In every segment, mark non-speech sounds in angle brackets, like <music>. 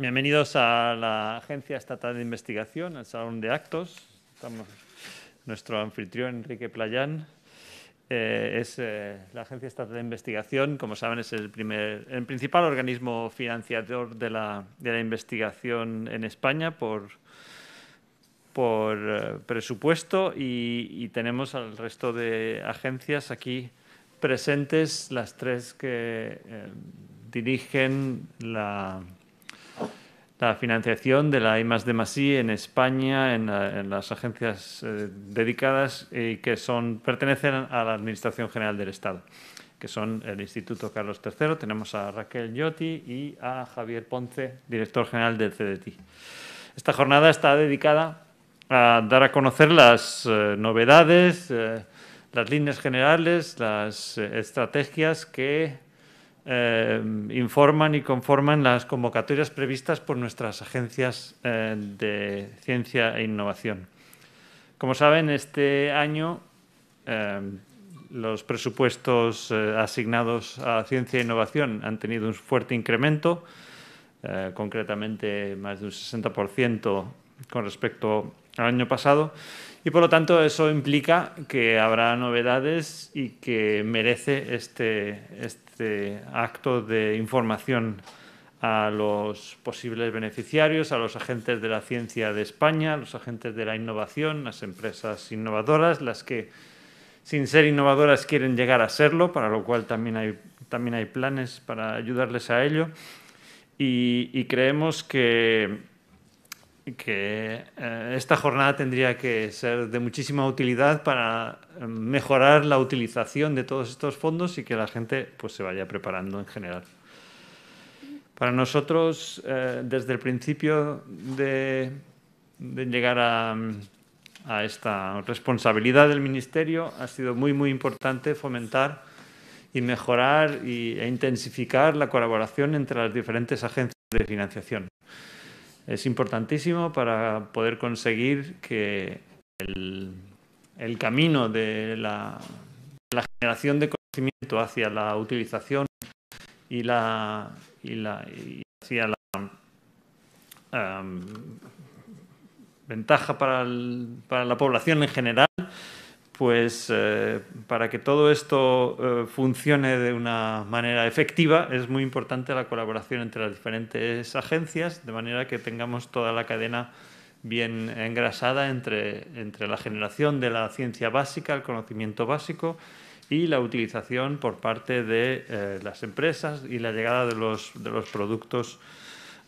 Bienvenidos a la Agencia Estatal de Investigación, al Salón de Actos. Estamos, nuestro anfitrión, Enrique Playán, eh, es eh, la Agencia Estatal de Investigación, como saben, es el, primer, el principal organismo financiador de la, investigación en España por, por eh, presupuesto y, tenemos al resto de agencias aquí presentes, las tres que dirigen la la financiación de la I más en España, en, las agencias eh, dedicadas y que son, pertenecen a la Administración General del Estado, que son el Instituto Carlos III, tenemos a Raquel Yotti y a Javier Ponce, director general del CDT. Esta jornada está dedicada a dar a conocer las eh, novedades, eh, las líneas generales, las estrategias que eh, informan y conforman las convocatorias previstas por nuestras agencias eh, de ciencia e innovación. Como saben, este año eh, los presupuestos asignados a ciencia e innovación han tenido un fuerte incremento, concretamente más de un 60% con respecto al año pasado, y por lo tanto eso implica que habrá novedades y que merece este, este acto de información a los posibles beneficiarios, a los agentes de la ciencia de España, a los agentes de la innovación, las empresas innovadoras, las que sin ser innovadoras quieren llegar a serlo, para lo cual también hay, también hay planes para ayudarles a ello. y creemos que, que eh, esta jornada tendría que ser de muchísima utilidad para mejorar la utilización de todos estos fondos y que la gente pues, se vaya preparando en general. Para nosotros, eh, desde el principio de, llegar a, esta responsabilidad del Ministerio, ha sido muy, muy importante fomentar y mejorar e intensificar la colaboración entre las diferentes agencias de financiación es importantísimo para poder conseguir que el, camino de la, generación de conocimiento hacia la utilización y la y, la, hacia la em, ventaja para la población en general pues eh, para que todo esto eh, funcione de una manera efectiva es muy importante la colaboración entre las diferentes agencias, de manera que tengamos toda la cadena bien engrasada entre, la generación de la ciencia básica, el conocimiento básico y la utilización por parte de eh, las empresas y la llegada de los, productos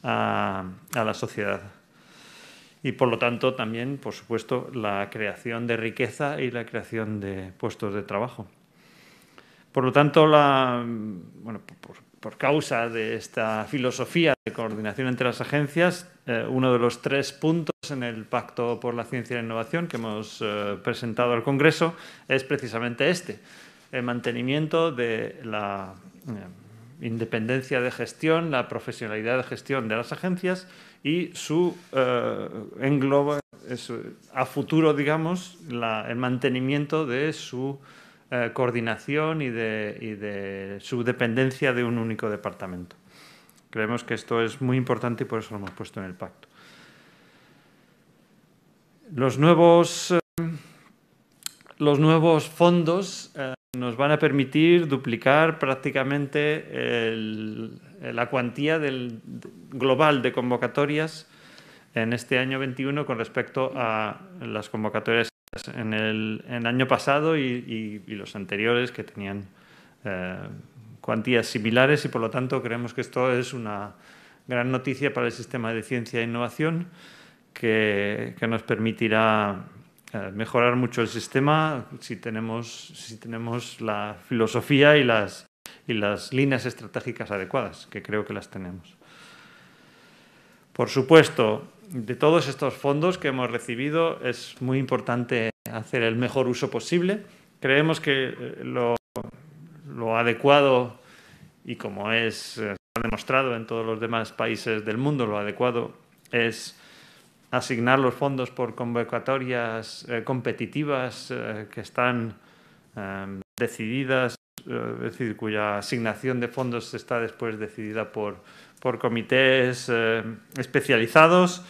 a la sociedad y por lo tanto también, por supuesto, la creación de riqueza y la creación de puestos de trabajo. Por lo tanto, por, causa de esta filosofía de coordinación entre las agencias, eh, uno de los tres puntos en el Pacto por la Ciencia y la Innovación que hemos eh, presentado al Congreso es precisamente este, el mantenimiento de la eh, independencia de gestión, la profesionalidad de gestión de las agencias, y su eh, engloba a futuro, digamos, el mantenimiento de su eh, coordinación y de, de, su dependencia de un único departamento. Creemos que esto es muy importante y por eso lo hemos puesto en el pacto. Los nuevos, eh, los nuevos fondos nos van a permitir duplicar prácticamente el, eh, la cuantía del, global de convocatorias en este año 21 con respecto a las convocatorias en el, año pasado y, los anteriores que tenían eh, cuantías similares y por lo tanto creemos que esto es una gran noticia para el sistema de ciencia e innovación que, que nos permitirá eh, mejorar mucho el sistema si tenemos, si tenemos la filosofía y las y las líneas estratégicas adecuadas, que creo que las tenemos. Por supuesto, de todos estos fondos que hemos recibido es muy importante hacer el mejor uso posible. Creemos que eh, lo, adecuado y como es eh, demostrado en todos los demás países del mundo, lo adecuado es asignar los fondos por convocatorias eh, competitivas que están decididas eh, es decir, cuya asignación de fondos está después decidida por, por comités eh, especializados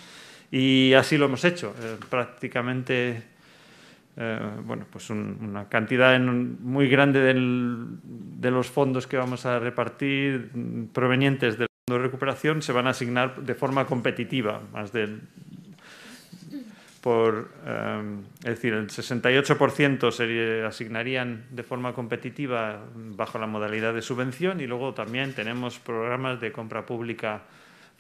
y así lo hemos hecho. Eh, prácticamente bueno, pues una cantidad muy grande de los fondos que vamos a repartir mm, provenientes del Fondo de Recuperación se van a asignar de forma competitiva, más del por, em, es decir, el 68% se asignarían de forma competitiva bajo la modalidad de subvención y luego también tenemos programas de compra pública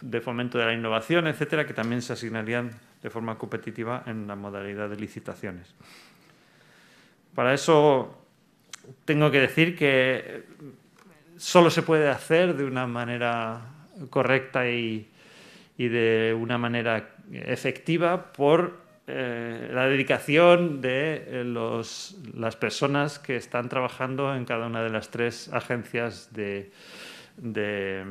de fomento de la innovación, etcétera, que también se asignarían de forma competitiva en la modalidad de licitaciones. Para eso tengo que decir que solo se puede hacer de una manera correcta y, y de una manera efectiva por eh, la dedicación de eh, las personas que están trabajando en cada una de las tres agencias de, eh,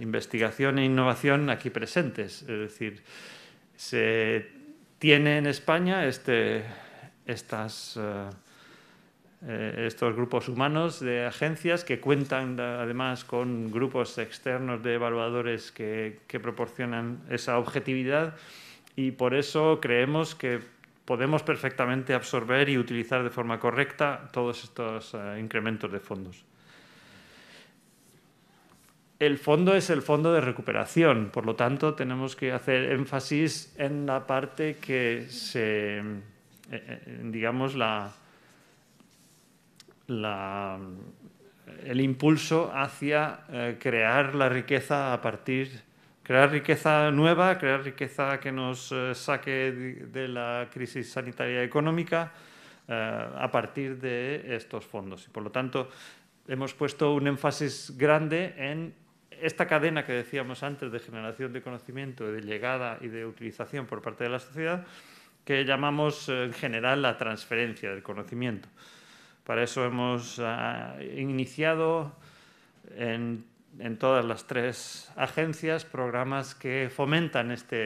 investigación e innovación aquí presentes. Es decir, se tiene en España este, estas, estos grupos humanos de agencias que cuentan además con grupos externos de evaluadores que proporcionan esa objetividad y por eso creemos que podemos perfectamente absorber y utilizar de forma correcta todos estos eh, incrementos de fondos. El fondo es el fondo de recuperación, por lo tanto tenemos que hacer énfasis en la parte que se, eh, eh, digamos, la, el impulso hacia crear la riqueza a partir crear riqueza nueva, crear riqueza que nos eh, saque de la crisis sanitaria económica eh, a partir de estos fondos. Y por lo tanto, hemos puesto un énfasis grande en esta cadena que decíamos antes de generación de conocimiento, de llegada y de utilización por parte de la sociedad, que llamamos eh, en general la transferencia del conocimiento. Para eso hemos ah, iniciado en en todas las tres agencias programas que fomentan esta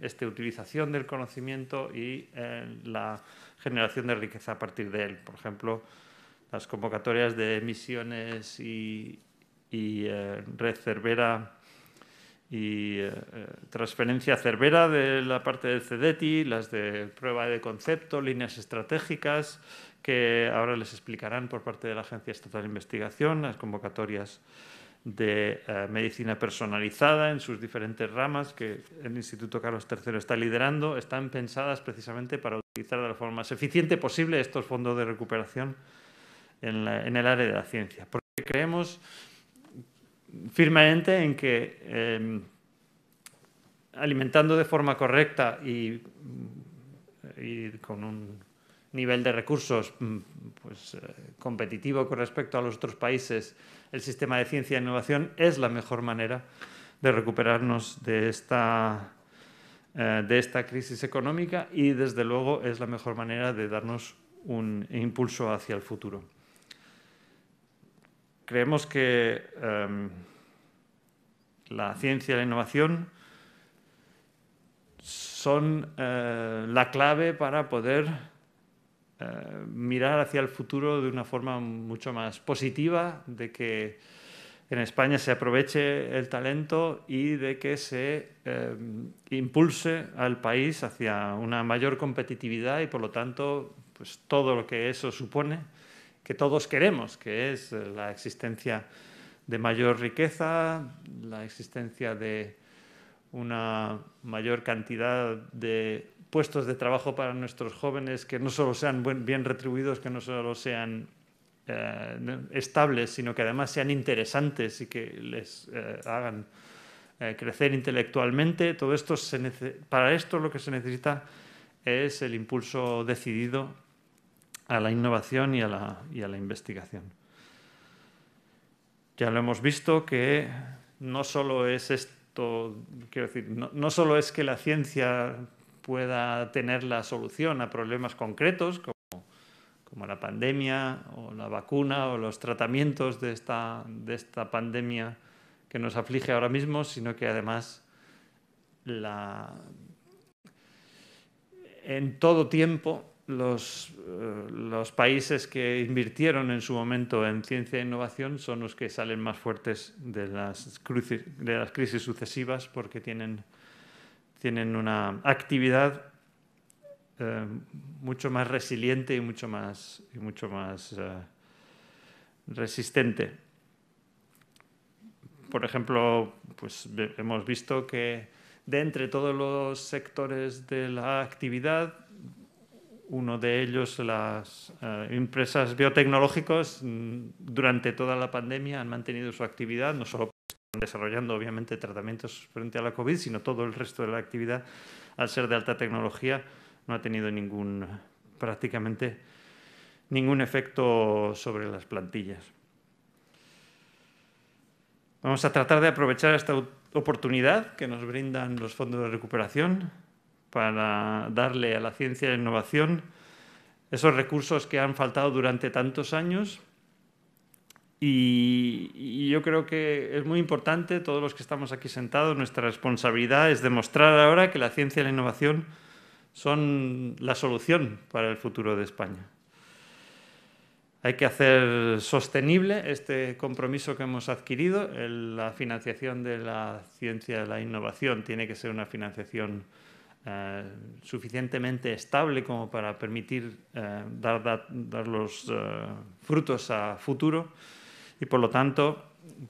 este utilización del conocimiento y eh, la generación de riqueza a partir de él. Por ejemplo, las convocatorias de emisiones y, eh, red Cervera y eh, transferencia Cervera de la parte del CEDETI, las de prueba de concepto, líneas estratégicas, que ahora les explicarán por parte de la Agencia Estatal de Investigación, las convocatorias de eh, medicina personalizada en sus diferentes ramas que el Instituto Carlos III está liderando, están pensadas precisamente para utilizar de la forma más eficiente posible estos fondos de recuperación en, el área de la ciencia. Porque creemos firmemente en que em, alimentando de forma correcta y, con un nivel de recursos mm, pues, eh, competitivo con respecto a los otros países, el sistema de ciencia e innovación es la mejor manera de recuperarnos de esta, eh, de esta crisis económica y, desde luego, es la mejor manera de darnos un impulso hacia el futuro. Creemos que em, la ciencia y la innovación son eh, la clave para poder eh, mirar hacia el futuro de una forma mucho más positiva, de que en España se aproveche el talento y de que se eh, impulse al país hacia una mayor competitividad y por lo tanto pues todo lo que eso supone que todos queremos, que es la existencia de mayor riqueza, la existencia de una mayor cantidad de puestos de trabajo para nuestros jóvenes que no solo sean bien retribuidos, que no solo sean eh, estables, sino que además sean interesantes y que les eh, hagan eh, crecer intelectualmente. Todo esto para esto lo que se necesita es el impulso decidido a la innovación y a la, investigación. Ya lo hemos visto que no solo es esto, quiero decir, no solo es que la ciencia pueda tener la solución a problemas concretos como, como la pandemia o la vacuna o los tratamientos de esta, de esta pandemia que nos aflige ahora mismo, sino que además en todo tiempo los, eh, los, países que invirtieron en su momento en ciencia e innovación son los que salen más fuertes de las, de las crisis sucesivas porque tienen tienen una actividad eh, mucho más resiliente y mucho más, mucho más eh, resistente. Por ejemplo, pues hemos visto que de entre todos los sectores de la actividad, uno de ellos, las eh, empresas biotecnológicas, mm, durante toda la pandemia han mantenido su actividad, no solo desarrollando obviamente tratamientos frente a la COVID, sino todo el resto de la actividad, al ser de alta tecnología, no ha tenido ningún, prácticamente ningún efecto sobre las plantillas. Vamos a tratar de aprovechar esta oportunidad que nos brindan los fondos de recuperación para darle a la ciencia e innovación esos recursos que han faltado durante tantos años y, yo creo que es muy importante, todos los que estamos aquí sentados, nuestra responsabilidad es demostrar ahora que la ciencia y la innovación son la solución para el futuro de España. Hay que hacer sostenible este compromiso que hemos adquirido. la financiación de la ciencia y la innovación tiene que ser una financiación eh, suficientemente estable como para permitir eh, dar, los eh, frutos a futuro y por lo tanto,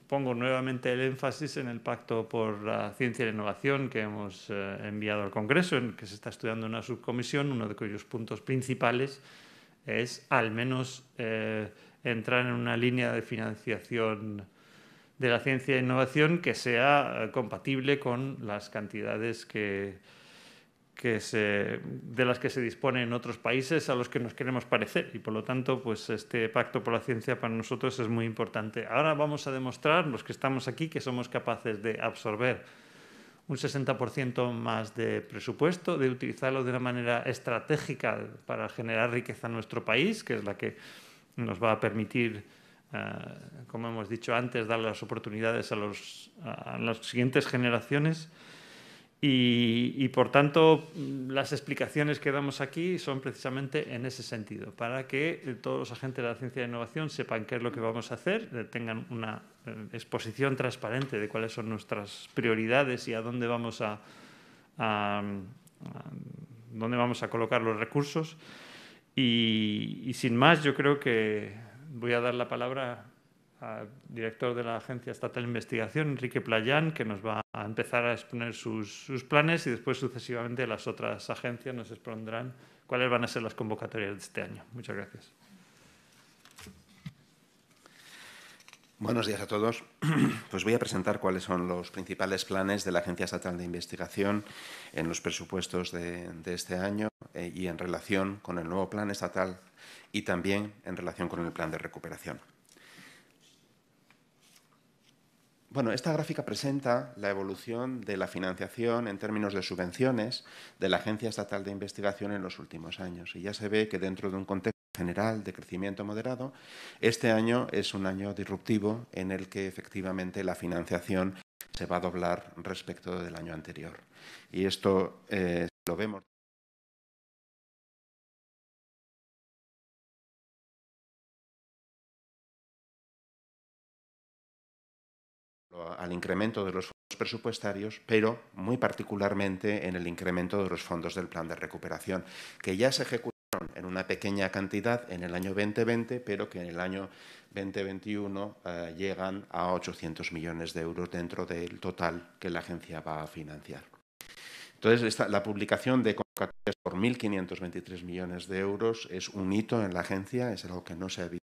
pongo nuevamente el énfasis en el Pacto por la Ciencia y la Innovación que hemos eh, enviado al Congreso, en que se está estudiando una subcomisión, uno de cuyos puntos principales es al menos eh, entrar en una línea de financiación de la ciencia e innovación que sea eh, compatible con las cantidades que que de las que se dispone en otros países a los que nos queremos parecer y por lo tanto pues este pacto por la ciencia para nosotros es muy importante. Ahora vamos a demostrar los que estamos aquí que somos capaces de absorber un 60% más de presupuesto, de utilizarlo de una manera estratégica para generar riqueza en nuestro país, que es la que nos va a permitir eh, como hemos dicho antes, dar las oportunidades a, los, a las siguientes generaciones y, por tanto, las explicaciones que damos aquí son precisamente en ese sentido, para que eh, todos los agentes de la ciencia de innovación sepan qué es lo que vamos a hacer, eh, tengan una eh, exposición transparente de cuáles son nuestras prioridades y a dónde vamos a, dónde vamos a colocar los recursos. Y, y sin más, yo creo que voy a dar la palabra director de la Agencia Estatal de Investigación, Enrique Playán, que nos va a empezar a exponer sus, planes y después sucesivamente las otras agencias nos expondrán cuáles van a ser las convocatorias de este año. Muchas gracias. Buenos días a todos. <clears throat> Pues voy a presentar cuáles son los principales planes de la Agencia Estatal de Investigación en los presupuestos de, este año eh, y en relación con el nuevo plan estatal y también en relación con el plan de recuperación. Bueno, esta gráfica presenta la evolución de la financiación en términos de subvenciones de la Agencia Estatal de Investigación en los últimos años. Y ya se ve que dentro de un contexto general de crecimiento moderado, este año es un año disruptivo en el que efectivamente la financiación se va a doblar respecto del año anterior. Y esto eh, lo vemos al incremento de los fondos presupuestarios, pero muy particularmente en el incremento de los fondos del plan de recuperación, que ya se ejecutaron en una pequeña cantidad en el año 2020, pero que en el año 2021 eh, llegan a 800 millones de euros dentro del total que la agencia va a financiar. Entonces, la publicación de convocatorias por 1.523 millones de euros es un hito en la agencia, es algo que no se había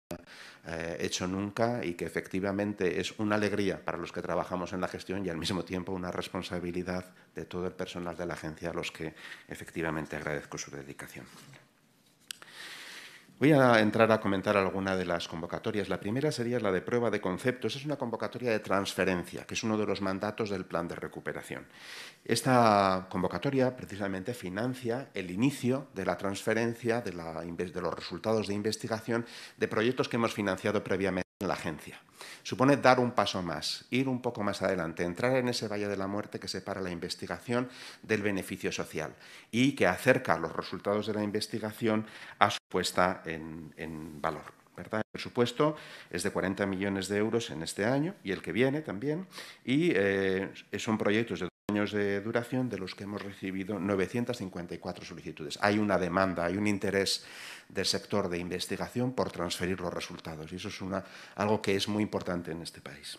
eh, hecho nunca y que efectivamente es una alegría para los que trabajamos en la gestión y al mismo tiempo una responsabilidad de todo el personal de la agencia a los que efectivamente agradezco su dedicación. Voy a entrar a comentar alguna de las convocatorias. La primera sería la de prueba de conceptos. Es una convocatoria de transferencia, que es uno de los mandatos del plan de recuperación. Esta convocatoria precisamente financia el inicio de la transferencia de, de los resultados de investigación de proyectos que hemos financiado previamente la agencia. Supone dar un paso más, ir un poco más adelante, entrar en ese valle de la muerte que separa la investigación del beneficio social y que acerca los resultados de la investigación a su puesta en, valor. ¿verdad? El presupuesto es de 40 millones de euros en este año y el que viene también, y eh, son proyectos de de duración, de los que hemos recibido 954 solicitudes. Hay una demanda, hay un interés del sector de investigación por transferir los resultados y eso es una, algo que es muy importante en este país.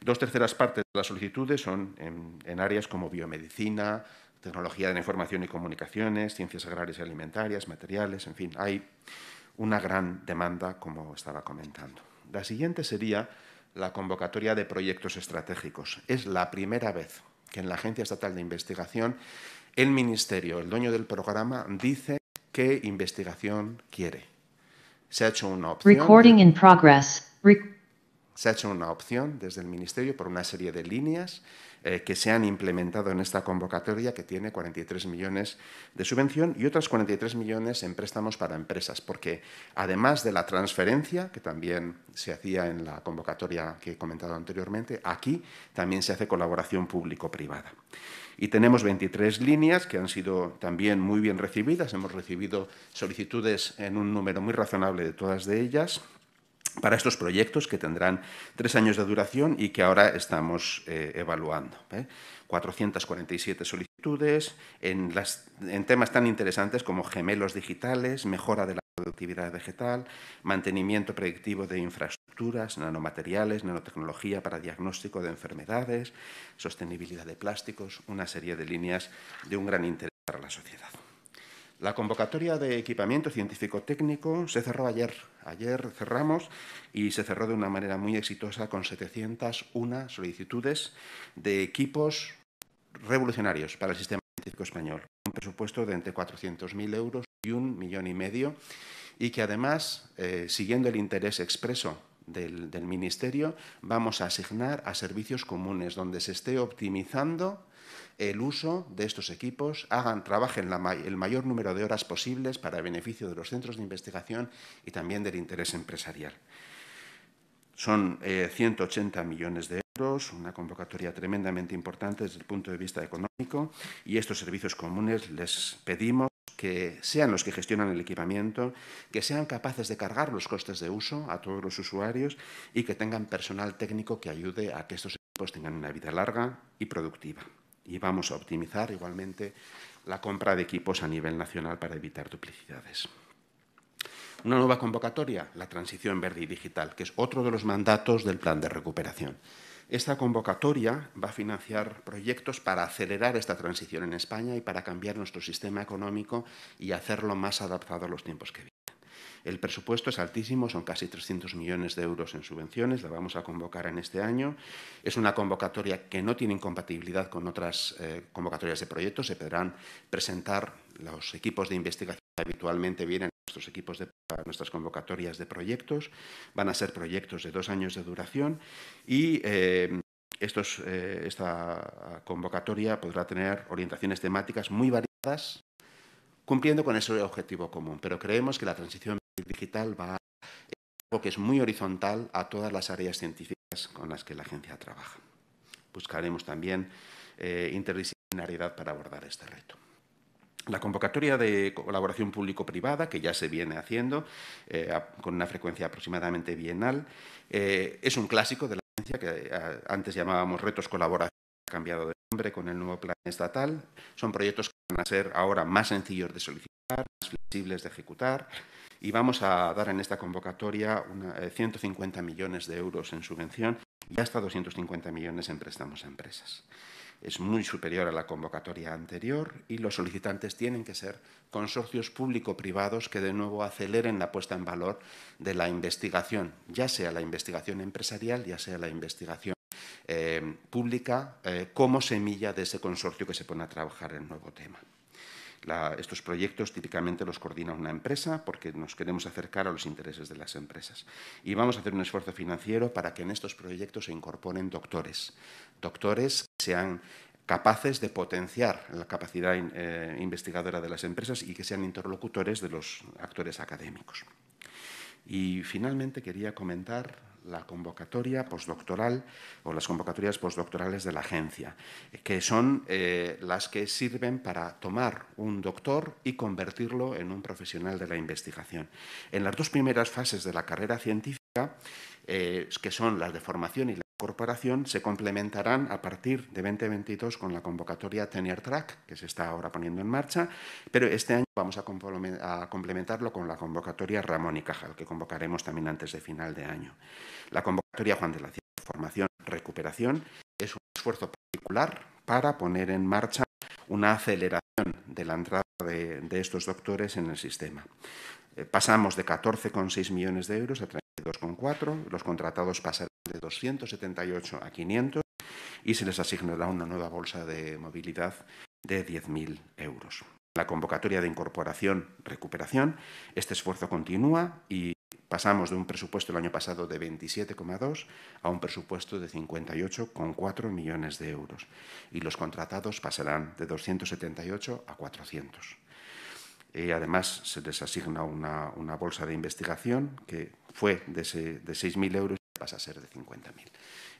Dos terceras partes de las solicitudes son en, en áreas como biomedicina, tecnología de la información y comunicaciones, ciencias agrarias y alimentarias, materiales, en fin, hay una gran demanda, como estaba comentando. La siguiente sería la convocatoria de proyectos estratégicos. Es la primera vez que en la Agencia Estatal de Investigación el Ministerio, el dueño del programa, dice qué investigación quiere. Se ha hecho una opción. se ha hecho una opción desde el Ministerio por una serie de líneas eh, que se han implementado en esta convocatoria, que tiene 43 millones de subvención y otras 43 millones en préstamos para empresas, porque además de la transferencia, que también se hacía en la convocatoria que he comentado anteriormente, aquí también se hace colaboración público-privada. Y tenemos 23 líneas que han sido también muy bien recibidas. Hemos recibido solicitudes en un número muy razonable de todas de ellas para estos proyectos que tendrán tres años de duración y que ahora estamos eh, evaluando. 447 ¿eh? solicitudes en, temas tan interesantes como gemelos digitales, mejora de la productividad vegetal, mantenimiento predictivo de infraestructuras, nanomateriales, nanotecnología para diagnóstico de enfermedades, sostenibilidad de plásticos, una serie de líneas de un gran interés para la sociedad. La convocatoria de equipamiento científico-técnico se cerró ayer. Ayer cerramos y se cerró de una manera muy exitosa con 701 solicitudes de equipos revolucionarios para el sistema científico español. Un presupuesto de entre 400.000 euros y un millón y medio y que además, eh, siguiendo el interés expreso del Ministerio, vamos a asignar a servicios comunes donde se esté optimizando el uso de estos equipos, hagan, trabajen el mayor número de horas posibles para beneficio de los centros de investigación y también del interés empresarial. Son 180 eh, millones de euros, una convocatoria tremendamente importante desde el punto de vista económico y estos servicios comunes les pedimos que sean los que gestionan el equipamiento, que sean capaces de cargar los costes de uso a todos los usuarios y que tengan personal técnico que ayude a que estos equipos tengan una vida larga y productiva y vamos a optimizar igualmente la compra de equipos a nivel nacional para evitar duplicidades. Una nueva convocatoria, la transición verde y digital, que es otro de los mandatos del plan de recuperación. Esta convocatoria va a financiar proyectos para acelerar esta transición en España y para cambiar nuestro sistema económico y hacerlo más adaptado a los tiempos que el presupuesto es altísimo, son casi 300 millones de euros en subvenciones, la vamos a convocar en este año. Es una convocatoria que no tiene incompatibilidad con otras eh, convocatorias de proyectos, se podrán presentar los equipos de investigación que habitualmente vienen nuestros equipos de nuestras convocatorias de proyectos, van a ser proyectos de dos años de duración y eh, eh, esta convocatoria podrá tener orientaciones temáticas muy variadas, cumpliendo con ese objetivo común. Pero creemos que la transición digital va a eh, algo que es muy horizontal a todas las áreas científicas con las que la agencia trabaja. Buscaremos también eh, interdisciplinariedad para abordar este reto. La convocatoria de colaboración público-privada, que ya se viene haciendo eh, con una frecuencia aproximadamente bienal, es un clásico de la agencia que antes llamábamos retos ha cambiado de nombre con el nuevo plan estatal. Son proyectos que van a ser ahora más sencillos de solicitar, más flexibles de ejecutar, y vamos a dar en esta convocatoria 150 eh, millones de euros en subvención y hasta 250 millones en préstamos a empresas. Es muy superior a la convocatoria anterior y los solicitantes tienen que ser consorcios público-privados que de nuevo aceleren la puesta en valor de la investigación, ya sea la investigación empresarial, ya sea la investigación eh, pública, eh, como semilla de ese consorcio que se pone a trabajar el nuevo tema estos proyectos típicamente los coordina una empresa porque nos queremos acercar a los intereses de las empresas. Y vamos a hacer un esfuerzo financiero para que en estos proyectos se incorporen doctores, doctores que sean capaces de potenciar la capacidad eh, investigadora de las empresas y que sean interlocutores de los actores académicos. Y finalmente quería comentar la convocatoria postdoctoral o las convocatorias postdoctorales de la agencia, que son eh, las que sirven para tomar un doctor y convertirlo en un profesional de la investigación. En las dos primeras fases de la carrera científica, eh, que son las de formación y la corporación se complementarán a partir de 2022 con la convocatoria Tenure Track, que se está ahora poniendo en marcha, pero este año vamos a complementarlo con la convocatoria Ramón y Cajal, que convocaremos también antes de final de año. La convocatoria Juan de la Ciencia, Formación, Recuperación es un esfuerzo particular para poner en marcha una aceleración de la entrada de, estos doctores en el sistema. Eh, pasamos de 14,6 millones de euros a 32,4. Los contratados pasan de 278 a 500 y se les asignará una nueva bolsa de movilidad de 10.000 euros. La convocatoria de incorporación-recuperación, este esfuerzo continúa y pasamos de un presupuesto el año pasado de 27,2 a un presupuesto de 58,4 millones de euros y los contratados pasarán de 278 a 400. Eh, además, se les asigna una, bolsa de investigación que fue de, de 6.000 euros pasa a ser de 50.000.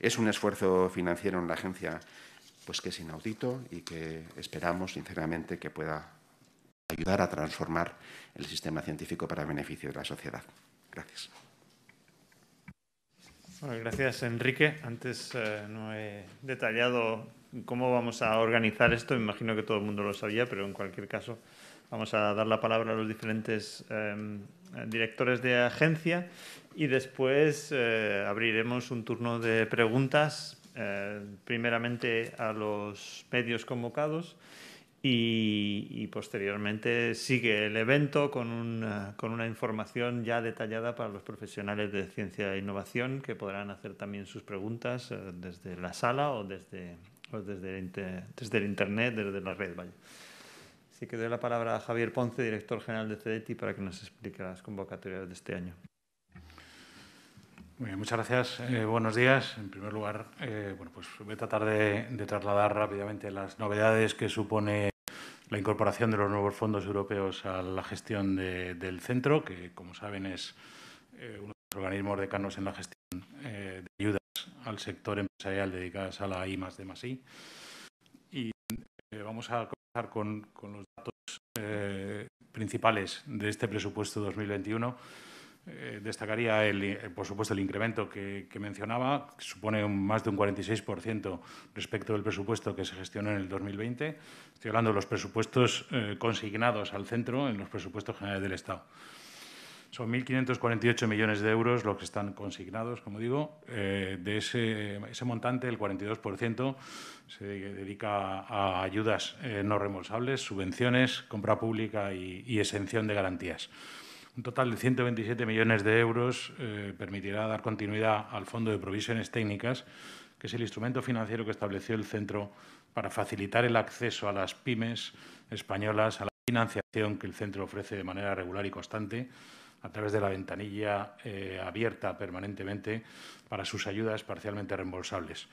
Es un esfuerzo financiero en la agencia pues que es inaudito y que esperamos sinceramente que pueda ayudar a transformar el sistema científico para beneficio de la sociedad. Gracias. gracias, Enrique. Antes eh, no he detallado cómo vamos a organizar esto. Me imagino que todo el mundo lo sabía, pero en cualquier caso vamos a dar la palabra a los diferentes em, directores de agencia y después eh, abriremos un turno de preguntas, eh, primeramente a los medios convocados y, posteriormente sigue el evento eh, con una, información ya detallada para los profesionales de ciencia e innovación que podrán hacer también sus preguntas desde la sala o desde, el Internet, desde la red. Así que doy la palabra a Javier Ponce, director general de CEDETI, para que nos explique las convocatorias de este año muchas gracias. Eh, buenos días. En primer lugar, eh, pues voy a tratar de, trasladar rápidamente las novedades que supone la incorporación de los nuevos fondos europeos a la gestión del centro, que, como saben, es eh, uno de los organismos decanos en la gestión de ayudas al sector empresarial dedicadas a la I D Y vamos a comenzar con los datos principales de este presupuesto 2021 eh, destacaría, eh, por supuesto, el incremento que, mencionaba, que supone más de un 46% respecto del presupuesto que se gestionó en el 2020. Estoy hablando de los presupuestos eh, consignados al centro en los presupuestos generales del Estado. Son 1.548 millones de euros los que están consignados, como digo. de ese, montante, el 42% se dedica a ayudas no reembolsables, subvenciones, compra pública y exención de garantías. Un total de 127 millones de euros eh, permitirá dar continuidad al Fondo de Provisiones Técnicas, que es el instrumento financiero que estableció el centro para facilitar el acceso a las pymes españolas a la financiación que el centro ofrece de manera regular y constante a través de la ventanilla eh, abierta permanentemente para sus ayudas parcialmente reembolsables.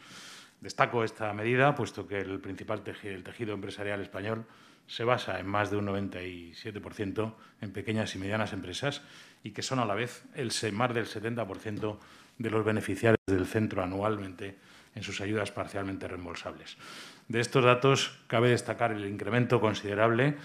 Destaco esta medida, puesto que el principal tejido empresarial español se basa en más de un 97% en pequeñas y medianas empresas y que son a la vez el más del 70% de los beneficiarios del centro anualmente en sus ayudas parcialmente reembolsables. De estos datos cabe destacar el incremento considerable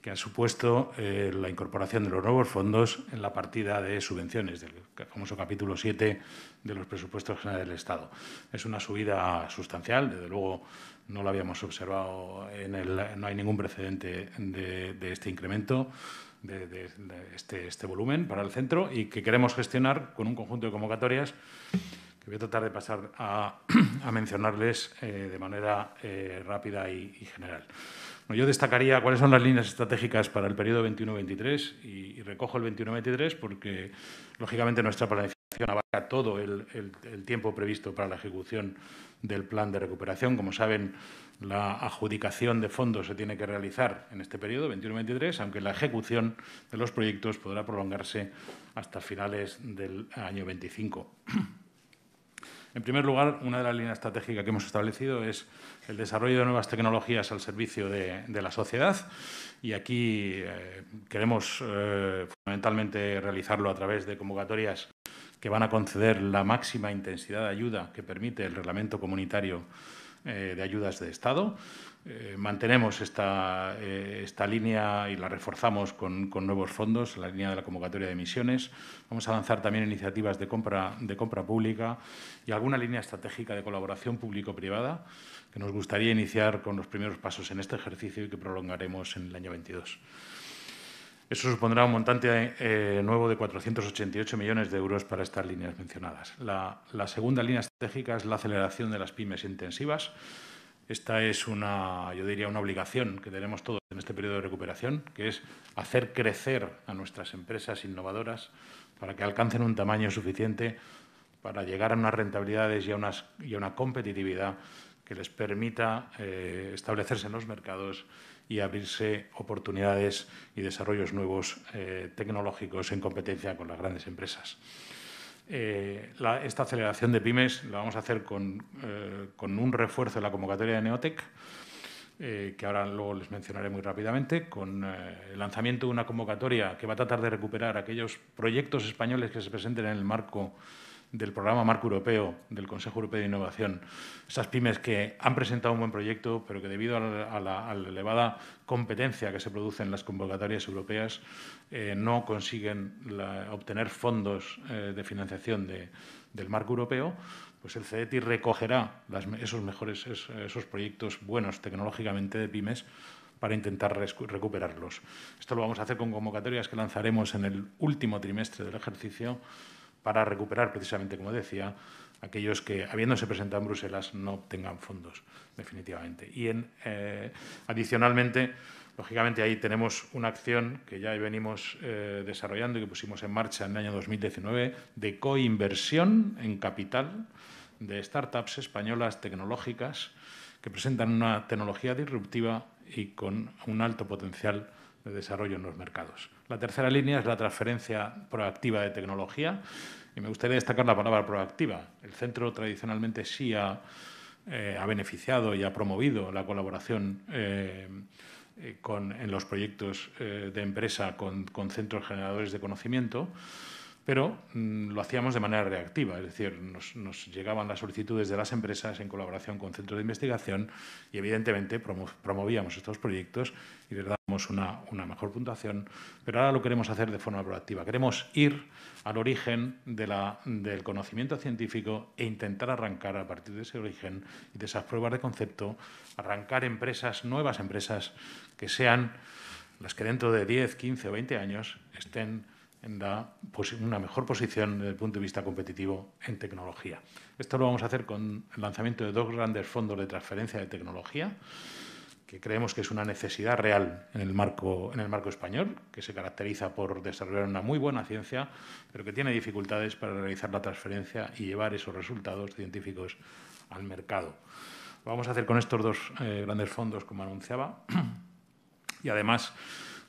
que ha supuesto eh, la incorporación de los nuevos fondos en la partida de subvenciones del famoso capítulo 7 de los presupuestos generales del Estado. Es una subida sustancial, desde luego no lo habíamos observado, en el, no hay ningún precedente de, este incremento, de, este, este, volumen para el centro y que queremos gestionar con un conjunto de convocatorias que voy a tratar de pasar a, <clears throat> mencionarles eh, de manera eh, rápida y, general. yo destacaría cuáles son las líneas estratégicas para el periodo 21-23 y, recojo el 21-23 porque, lógicamente, nuestra planificación abarca todo el, el tiempo previsto para la ejecución del plan de recuperación. Como saben, la adjudicación de fondos se tiene que realizar en este periodo, 21-23, aunque la ejecución de los proyectos podrá prolongarse hasta finales del año 25. En primer lugar, una de las líneas estratégicas que hemos establecido es el desarrollo de nuevas tecnologías al servicio de, la sociedad y aquí eh, queremos eh, fundamentalmente realizarlo a través de convocatorias que van a conceder la máxima intensidad de ayuda que permite el reglamento comunitario eh, de ayudas de Estado. Eh, mantenemos eh, esta, línea y la reforzamos con, nuevos fondos, la línea de la convocatoria de emisiones. Vamos a lanzar también iniciativas de compra, de compra pública y alguna línea estratégica de colaboración público-privada que nos gustaría iniciar con los primeros pasos en este ejercicio y que prolongaremos en el año 22. Eso supondrá un montante eh, nuevo de 488 millones de euros para estas líneas mencionadas. La, segunda línea estratégica es la aceleración de las pymes intensivas. Esta es una, yo diría, una obligación que tenemos todos en este periodo de recuperación, que es hacer crecer a nuestras empresas innovadoras para que alcancen un tamaño suficiente para llegar a unas rentabilidades y a, una competitividad que les permita eh, establecerse en los mercados y abrirse oportunidades y desarrollos nuevos eh, tecnológicos en competencia con las grandes empresas. Eh, esta aceleración de pymes la vamos a hacer con, eh, un refuerzo de la convocatoria de Neotec, que ahora luego les mencionaré muy rápidamente, con el lanzamiento de una convocatoria que va a tratar de recuperar aquellos proyectos españoles que se presenten en el marco del programa Marco Europeo del Consejo Europeo de Innovación, esas pymes que han presentado un buen proyecto, pero que debido a la, elevada competencia que se produce en las convocatorias europeas, eh, no consiguen obtener fondos eh, de financiación del marco europeo, pues el CETI recogerá esos mejores, esos proyectos buenos tecnológicamente de pymes para intentar recuperarlos. Esto lo vamos a hacer con convocatorias que lanzaremos en el último trimestre del ejercicio para recuperar, precisamente, como decía, aquellos que, habiéndose presentado en Bruselas, no obtengan fondos, definitivamente. Y eh, adicionalmente, lógicamente, ahí tenemos una acción que ya venimos eh, desarrollando y que pusimos en marcha en el año 2019 de coinversión en capital de startups españolas tecnológicas que presentan una tecnología disruptiva y con un alto potencial de desarrollo en los mercados. La tercera línea es la transferencia proactiva de tecnología y me gustaría destacar la palabra proactiva. El centro tradicionalmente sí ha, eh, beneficiado y ha promovido la colaboración eh, eh, en los proyectos de empresa con, centros generadores de conocimiento pero mm, lo hacíamos de manera reactiva, es decir, nos, llegaban las solicitudes de las empresas en colaboración con centros de investigación y evidentemente promovíamos estos proyectos y les damos una, mejor puntuación, pero ahora lo queremos hacer de forma proactiva. Queremos ir al origen del conocimiento científico e intentar arrancar a partir de ese origen y de esas pruebas de concepto, arrancar empresas, nuevas empresas, que sean las que dentro de 10, 15 o 20 años estén en una mejor posición desde el punto de vista competitivo en tecnología. Esto lo vamos a hacer con el lanzamiento de dos grandes fondos de transferencia de tecnología que creemos que es una necesidad real en el, marco, en el marco español, que se caracteriza por desarrollar una muy buena ciencia, pero que tiene dificultades para realizar la transferencia y llevar esos resultados científicos al mercado. vamos a hacer con estos dos eh, grandes fondos, como anunciaba, <clears throat> y además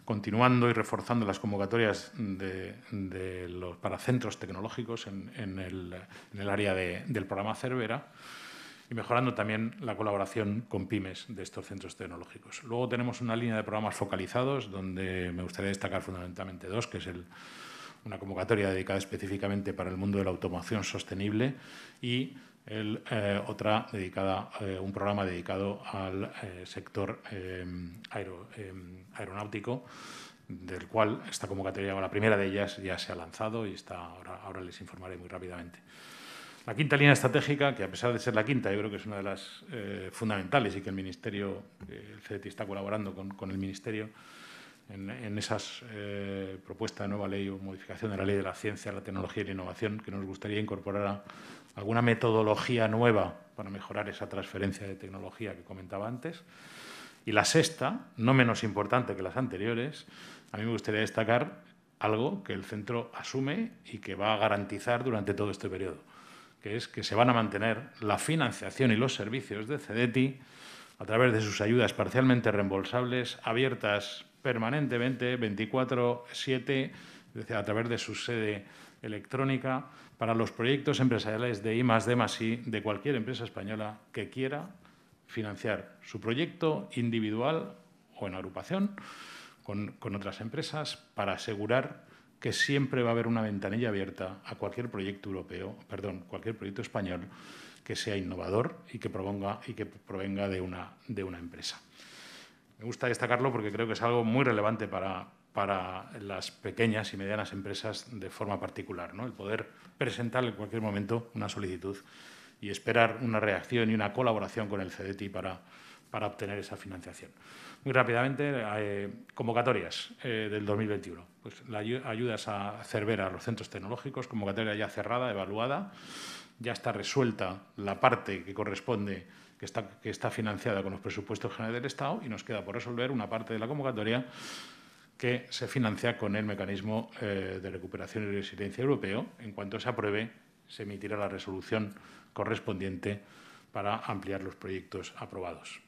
continuando y reforzando las convocatorias de, los, para centros tecnológicos en, el, área del programa Cervera y mejorando también la colaboración con pymes de estos centros tecnológicos. Luego tenemos una línea de programas focalizados, donde me gustaría destacar fundamentalmente dos, que es una convocatoria dedicada específicamente para el mundo de la automoción sostenible y eh, otra dedicada, eh, un programa dedicado al eh, sector aeronáutico del cual esta convocatoria, la primera de ellas, ya se ha lanzado y está, ahora les informaré muy rápidamente. La quinta línea estratégica, que a pesar de ser la quinta, yo creo que es una de las eh, fundamentales y que el Ministerio, CETI está colaborando con, el Ministerio en, esas eh, propuestas de nueva ley o modificación de la ley de la ciencia, la tecnología y la innovación, que nos gustaría incorporar alguna metodología nueva para mejorar esa transferencia de tecnología que comentaba antes. Y la sexta, no menos importante que las anteriores, a mí me gustaría destacar algo que el centro asume y que va a garantizar durante todo este periodo que es que se van a mantener la financiación y los servicios de CEDETI a través de sus ayudas parcialmente reembolsables, abiertas permanentemente 24-7, a través de su sede electrónica, para los proyectos empresariales de I, D, I de cualquier empresa española que quiera financiar su proyecto individual o en agrupación con, con otras empresas para asegurar que siempre va a haber una ventanilla abierta a cualquier proyecto europeo, perdón, cualquier proyecto español que sea innovador y que, provenga de una, empresa. Me gusta destacarlo porque creo que es algo muy relevante para, para las pequeñas y medianas empresas de forma particular, ¿no? el poder presentar en cualquier momento una solicitud y esperar una reacción y una colaboración con el CDTI para, para obtener esa financiación. Muy rápidamente, eh, convocatorias eh, del 2021. Pues la ayudas a Cervera, a los centros tecnológicos, convocatoria ya cerrada, evaluada. Ya está resuelta la parte que corresponde, que está, financiada con los presupuestos generales del Estado y nos queda por resolver una parte de la convocatoria que se financia con el mecanismo eh, de recuperación y resiliencia europeo. En cuanto se apruebe, se emitirá la resolución correspondiente para ampliar los proyectos aprobados.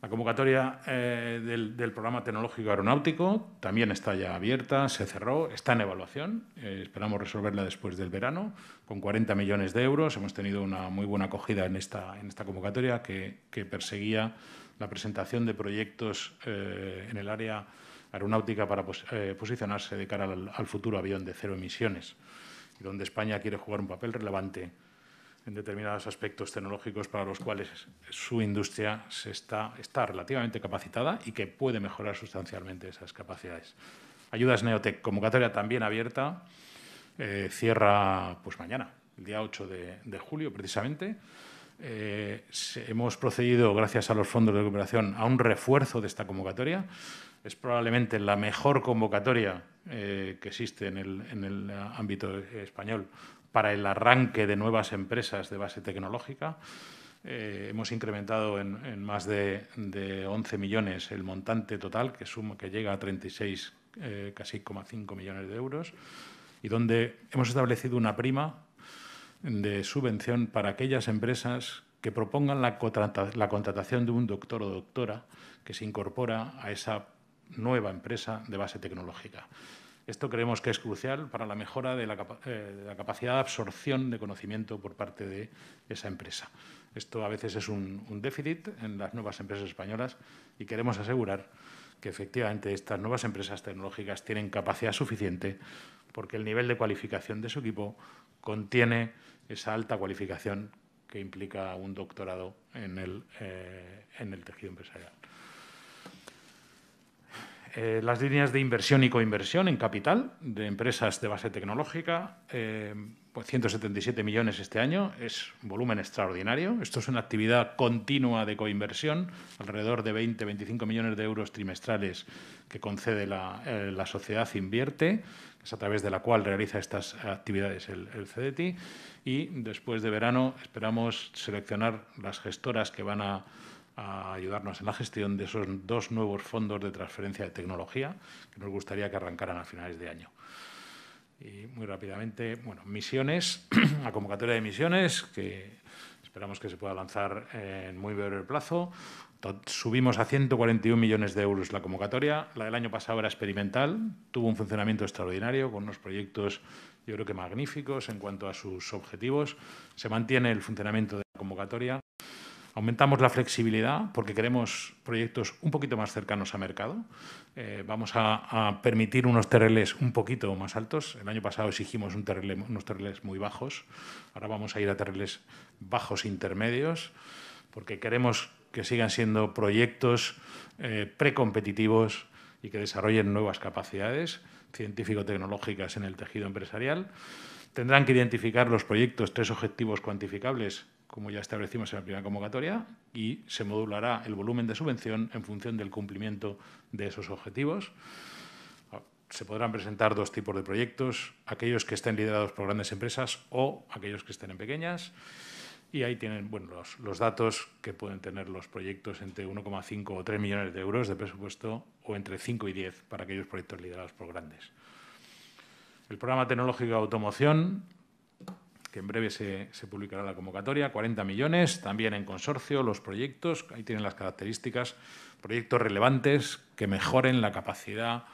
La convocatoria eh, del, programa tecnológico aeronáutico también está ya abierta, se cerró, está en evaluación. Eh, esperamos resolverla después del verano con 40 millones de euros. Hemos tenido una muy buena acogida en esta, en esta convocatoria que, perseguía la presentación de proyectos eh, en el área aeronáutica para posicionarse de cara al, al futuro avión de cero emisiones, donde España quiere jugar un papel relevante en determinados aspectos tecnológicos para los cuales su industria se está, está relativamente capacitada y que puede mejorar sustancialmente esas capacidades. Ayudas Neotec, convocatoria también abierta, eh, cierra pues mañana, el día 8 de, julio precisamente. Eh, hemos procedido, gracias a los fondos de recuperación, a un refuerzo de esta convocatoria. Es probablemente la mejor convocatoria eh, que existe en el, en el ámbito español para el arranque de nuevas empresas de base tecnológica. Eh, hemos incrementado en, más de, 11 millones el montante total, que, suma, que llega a 36, eh, casi 5 millones de euros, y donde hemos establecido una prima de subvención para aquellas empresas que propongan la, la contratación de un doctor o doctora que se incorpora a esa nueva empresa de base tecnológica. Esto creemos que es crucial para la mejora eh, de la, capacidad de absorción de conocimiento por parte de esa empresa. Esto a veces es un, déficit en las nuevas empresas españolas y queremos asegurar que efectivamente estas nuevas empresas tecnológicas tienen capacidad suficiente porque el nivel de cualificación de su equipo contiene esa alta cualificación que implica un doctorado en el eh, tejido empresarial. Eh, las líneas de inversión y coinversión en capital de empresas de base tecnológica, 177 eh, pues millones este año, es volumen extraordinario. Esto es una actividad continua de coinversión, alrededor de 20-25 millones de euros trimestrales que concede la, eh, sociedad invierte, es a través de la cual realiza estas actividades el, el CDT. Y después de verano esperamos seleccionar las gestoras que van a a ayudarnos en la gestión de esos dos nuevos fondos de transferencia de tecnología que nos gustaría que arrancaran a finales de año. Y muy rápidamente, bueno, misiones, <clears throat> la convocatoria de misiones, que esperamos que se pueda lanzar en muy breve plazo. Subimos a 141 millones de euros la convocatoria. La del año pasado era experimental, tuvo un funcionamiento extraordinario con unos proyectos, yo creo que magníficos en cuanto a sus objetivos. Se mantiene el funcionamiento de la convocatoria. Aumentamos la flexibilidad porque queremos proyectos un poquito más cercanos a mercado. Eh, vamos a, permitir unos TRLs un poquito más altos. El año pasado exigimos unos TRLs muy bajos. Ahora vamos a ir a TRLs bajos intermedios porque queremos que sigan siendo proyectos eh, precompetitivos y que desarrollen nuevas capacidades científico-tecnológicas en el tejido empresarial. Tendrán que identificar los proyectos tres objetivos cuantificables como ya establecimos en la primera convocatoria, y se modulará el volumen de subvención en función del cumplimiento de esos objetivos. Se podrán presentar dos tipos de proyectos, aquellos que estén liderados por grandes empresas o aquellos que estén en pequeñas. Y ahí tienen bueno, los, los datos que pueden tener los proyectos entre 1,5 o 3 millones de euros de presupuesto o entre 5 y 10 para aquellos proyectos liderados por grandes. El programa tecnológico de automoción en breve se, publicará la convocatoria, 40 millones, también en consorcio, los proyectos, ahí tienen las características, proyectos relevantes que mejoren la capacidad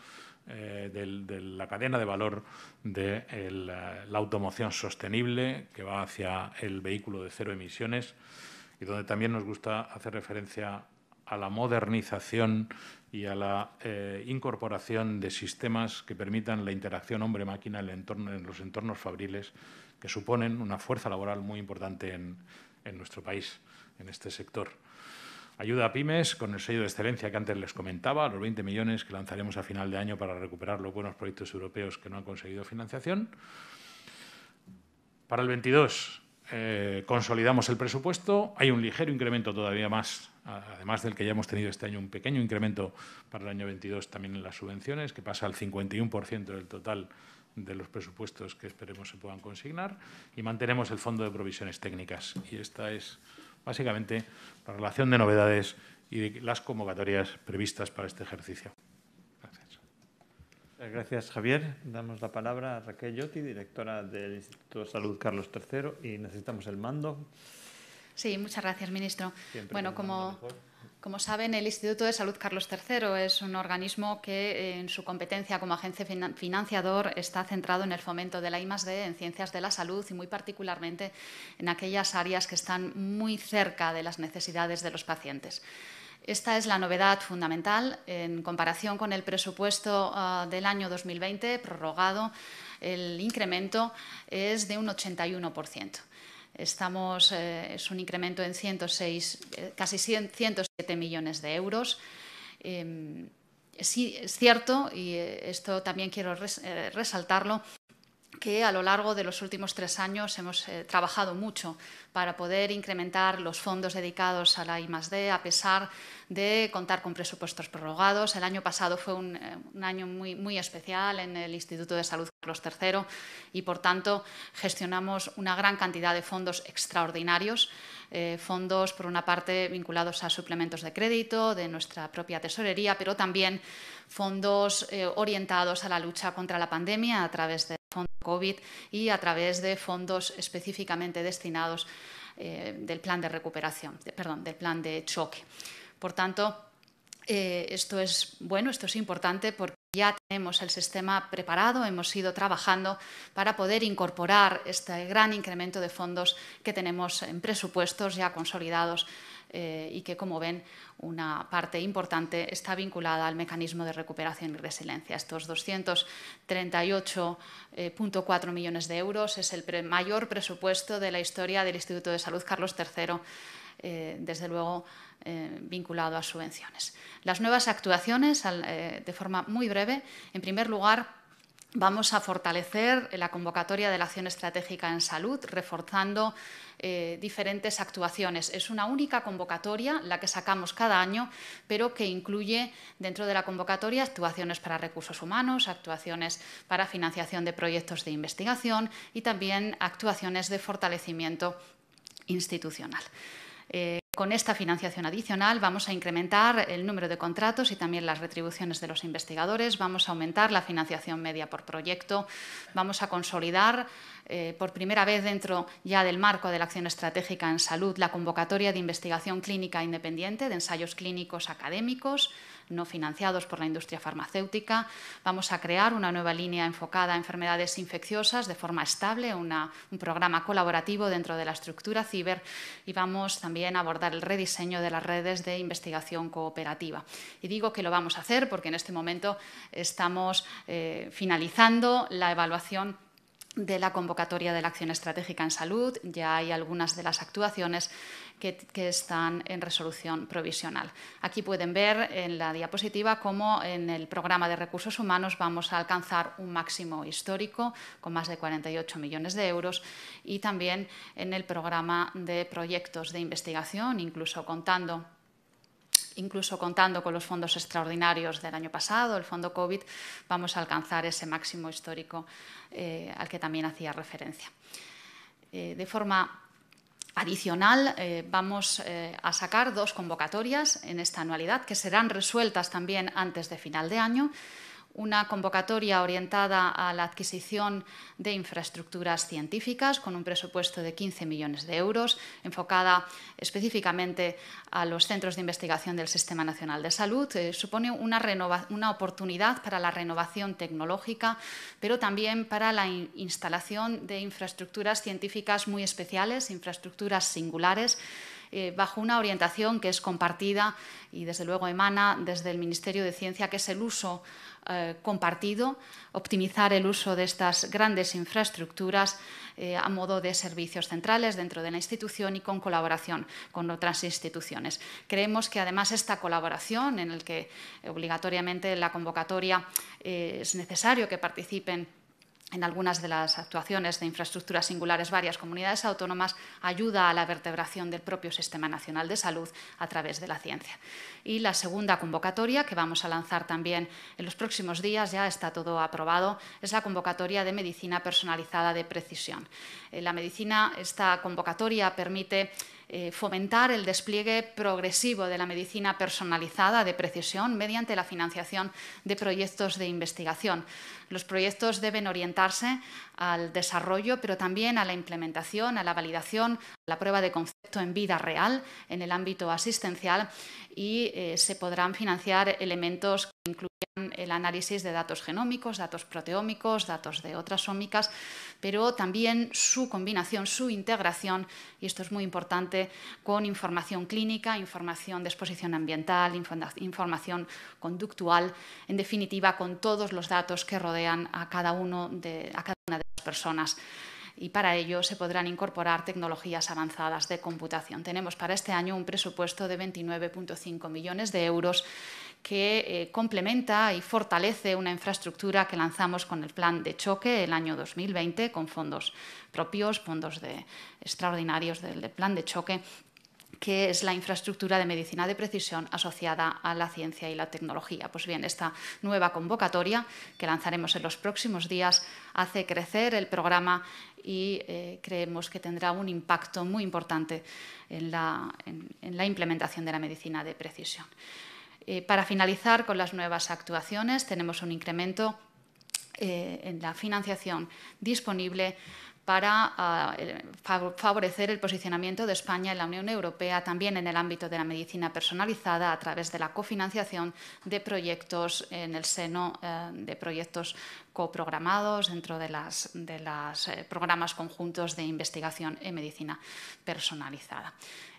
eh, de la cadena de valor de eh, la automoción sostenible que va hacia el vehículo de cero emisiones y donde también nos gusta hacer referencia a la modernización y a la eh, incorporación de sistemas que permitan la interacción hombre-máquina en los entornos fabriles que suponen una fuerza laboral muy importante en, nuestro país, en este sector. Ayuda a pymes con el sello de excelencia que antes les comentaba, los 20 millones que lanzaremos a final de año para recuperar los buenos proyectos europeos que no han conseguido financiación. Para el 22 eh, consolidamos el presupuesto, hay un ligero incremento todavía más, además del que ya hemos tenido este año un pequeño incremento para el año 22 también en las subvenciones, que pasa al 51% del total de los presupuestos que esperemos se puedan consignar y mantenemos el fondo de provisiones técnicas. Y esta es básicamente la relación de novedades y de las convocatorias previstas para este ejercicio. Gracias. Eh, gracias, Javier. Damos la palabra a Raquel Yoti, directora del Instituto de Salud Carlos III, y necesitamos el mando. Sí, muchas gracias, ministro. bueno, como... Como saben, el Instituto de Salud Carlos III es un organismo que en su competencia como agencia financiador está centrado en el fomento de la I+D en ciencias de la salud y muy particularmente en aquellas áreas que están muy cerca de las necesidades de los pacientes. Esta es la novedad fundamental. En comparación con el presupuesto ah, del año 2020 prorrogado, el incremento es de un 81%. Estamos, eh, es un incremento en 106, eh, casi 107 millones de euros. Em, sí, es cierto, y eh, esto también quiero resaltarlo, que a lo largo de los últimos tres años hemos eh, trabajado mucho para poder incrementar los fondos dedicados a la I+.D. a pesar de contar con presupuestos prorrogados. El año pasado fue un, eh, año muy, muy, especial en el Instituto de Salud Carlos III y, por tanto, gestionamos una gran cantidad de fondos extraordinarios, eh, fondos, por una parte, vinculados a suplementos de crédito, de nuestra propia tesorería, pero también fondos orientados a la lucha contra la pandemia a través de fondo COVID y a través de fondos específicamente destinados eh, del plan de recuperación, perdón, del plan de choque. Por tanto, eh, esto es bueno, esto es importante porque ya tenemos el sistema preparado, hemos ido trabajando para poder incorporar este gran incremento de fondos que tenemos en presupuestos ya consolidados eh, y que, como ven, una parte importante está vinculada al mecanismo de recuperación y resiliencia. Estos 238.4 millones de euros es el mayor presupuesto de la historia del Instituto de Salud Carlos III. Eh, desde luego eh, vinculado a subvenciones. Las nuevas actuaciones, de forma muy breve, en primer lugar, Vamos a fortalecer eh, la convocatoria de la acción estratégica en salud, reforzando eh, diferentes actuaciones. Es una única convocatoria, la que sacamos cada año, pero que incluye dentro de la convocatoria actuaciones para recursos humanos, actuaciones para financiación de proyectos de investigación y también actuaciones de fortalecimiento institucional. Eh, con esta financiación adicional vamos a incrementar el número de contratos y también las retribuciones de los investigadores, vamos a aumentar la financiación media por proyecto, vamos a consolidar eh, por primera vez dentro ya del marco de la acción estratégica en salud la convocatoria de investigación clínica independiente, de ensayos clínicos académicos, no financiados por la industria farmacéutica. Vamos a crear una nueva línea enfocada a enfermedades infecciosas de forma estable, un programa colaborativo dentro de la estructura ciber y vamos también a abordar el rediseño de las redes de investigación cooperativa. Y digo que lo vamos a hacer porque en este momento estamos eh, finalizando la evaluación de la convocatoria de la acción estratégica en salud. Ya hay algunas de las actuaciones que, están en resolución provisional. Aquí pueden ver en la diapositiva cómo en el programa de recursos humanos vamos a alcanzar un máximo histórico con más de 48 millones de euros y también en el programa de proyectos de investigación, incluso contando incluso contando con los fondos extraordinarios del año pasado, el fondo COVID, vamos a alcanzar ese máximo histórico eh, al que también hacía referencia. Eh, de forma Adicional, eh, vamos eh, a sacar dos convocatorias en esta anualidad que serán resueltas también antes de final de año una convocatoria orientada a la adquisición de infraestructuras científicas con un presupuesto de 15 millones de euros, enfocada específicamente a los centros de investigación del Sistema Nacional de Salud. Eh, supone una, oportunidad para la renovación tecnológica, pero también para la instalación de infraestructuras científicas muy especiales, infraestructuras singulares eh, bajo una orientación que es compartida y desde luego emana desde el Ministerio de Ciencia, que es el uso eh, compartido, optimizar el uso de estas grandes infraestructuras eh, a modo de servicios centrales dentro de la institución y con colaboración con otras instituciones. Creemos que además esta colaboración en la que obligatoriamente la convocatoria es necesario que participen en algunas de las actuaciones de infraestructuras singulares varias comunidades autónomas ayuda a la vertebración del propio Sistema Nacional de Salud a través de la ciencia. Y la segunda convocatoria que vamos a lanzar también en los próximos días, ya está todo aprobado, es la convocatoria de medicina personalizada de precisión. Eh, la medicina, esta convocatoria permite eh, fomentar el despliegue progresivo de la medicina personalizada de precisión mediante la financiación de proyectos de investigación. Los proyectos deben orientarse al desarrollo, pero también a la implementación, a la validación, a la prueba de concepto en vida real en el ámbito asistencial y eh, se podrán financiar elementos que incluyan el análisis de datos genómicos, datos proteómicos, datos de otras ómicas, pero también su combinación, su integración, y esto es muy importante, con información clínica, información de exposición ambiental, información conductual, en definitiva, con todos los datos que rodean a cada uno de a una de las personas y para ello se podrán incorporar tecnologías avanzadas de computación. Tenemos para este año un presupuesto de 29.5 millones de euros que eh, complementa y fortalece una infraestructura que lanzamos con el plan de choque el año 2020 con fondos propios, fondos de, extraordinarios del plan de choque que es la infraestructura de medicina de precisión asociada a la ciencia y la tecnología. Pues bien, esta nueva convocatoria que lanzaremos en los próximos días hace crecer el programa y eh, creemos que tendrá un impacto muy importante en la, implementación de la medicina de precisión. Eh, para finalizar con las nuevas actuaciones, tenemos un incremento eh, en la financiación disponible para ah, favorecer el posicionamiento de España en la Unión Europea, también en el ámbito de la medicina personalizada, a través de la cofinanciación de proyectos en el seno eh, de proyectos coprogramados dentro de los eh, programas conjuntos de investigación en medicina personalizada.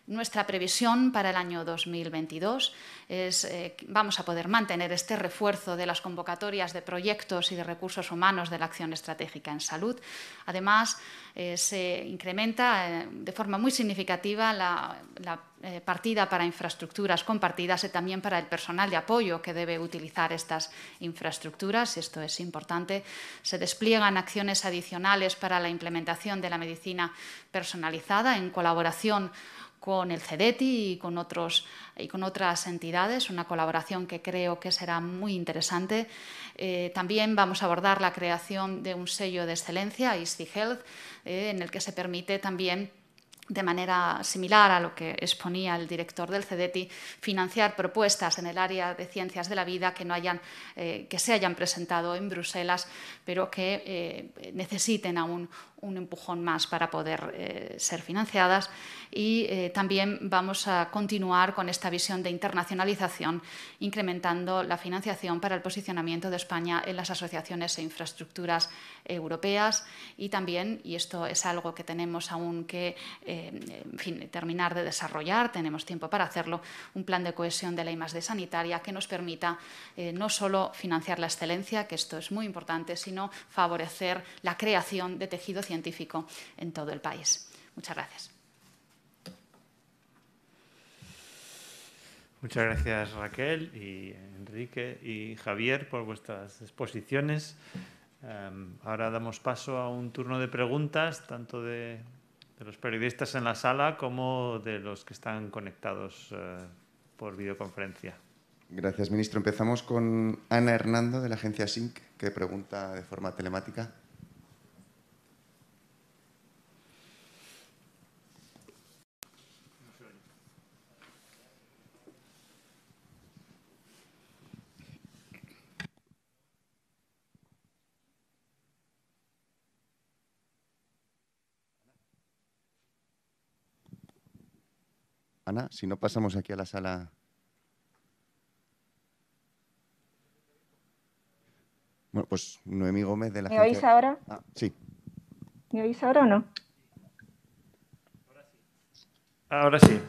Nuestra previsión para el año 2022 es eh, vamos a poder mantener este refuerzo de las convocatorias de proyectos y de recursos humanos de la acción estratégica en salud. Además, eh, se incrementa eh, de forma muy significativa la, la partida para infraestructuras compartidas y también para el personal de apoyo que debe utilizar estas infraestructuras. Esto es importante. Se despliegan acciones adicionales para la implementación de la medicina personalizada en colaboración con el CEDETI y con, otros, y con otras entidades, una colaboración que creo que será muy interesante. Eh, también vamos a abordar la creación de un sello de excelencia, ISTI Health, eh, en el que se permite también de manera similar a lo que exponía el director del CEDETI, financiar propuestas en el área de ciencias de la vida que, no hayan, eh, que se hayan presentado en Bruselas, pero que necesiten aún un empujón más para poder eh, ser financiadas y eh, también vamos a continuar con esta visión de internacionalización, incrementando la financiación para el posicionamiento de España en las asociaciones e infraestructuras europeas y también, y esto es algo que tenemos aún que eh, en fin, terminar de desarrollar, tenemos tiempo para hacerlo, un plan de cohesión de la de sanitaria que nos permita no solo financiar la excelencia, que esto es muy importante, sino favorecer la creación de tejidos científico en todo el país. Muchas gracias. Muchas gracias Raquel y Enrique y Javier por vuestras exposiciones. Em, ahora damos paso a un turno de preguntas, tanto de, los periodistas en la sala como de los que están conectados eh, por videoconferencia. Gracias, ministro. Empezamos con Ana Hernando de la agencia SINC, que pregunta de forma telemática. si no pasamos aquí a la sala. Bueno, pues Noemí Gómez de la. ¿Me oís ahora? Ah, sí. ¿Me oís ahora o no? Ahora sí.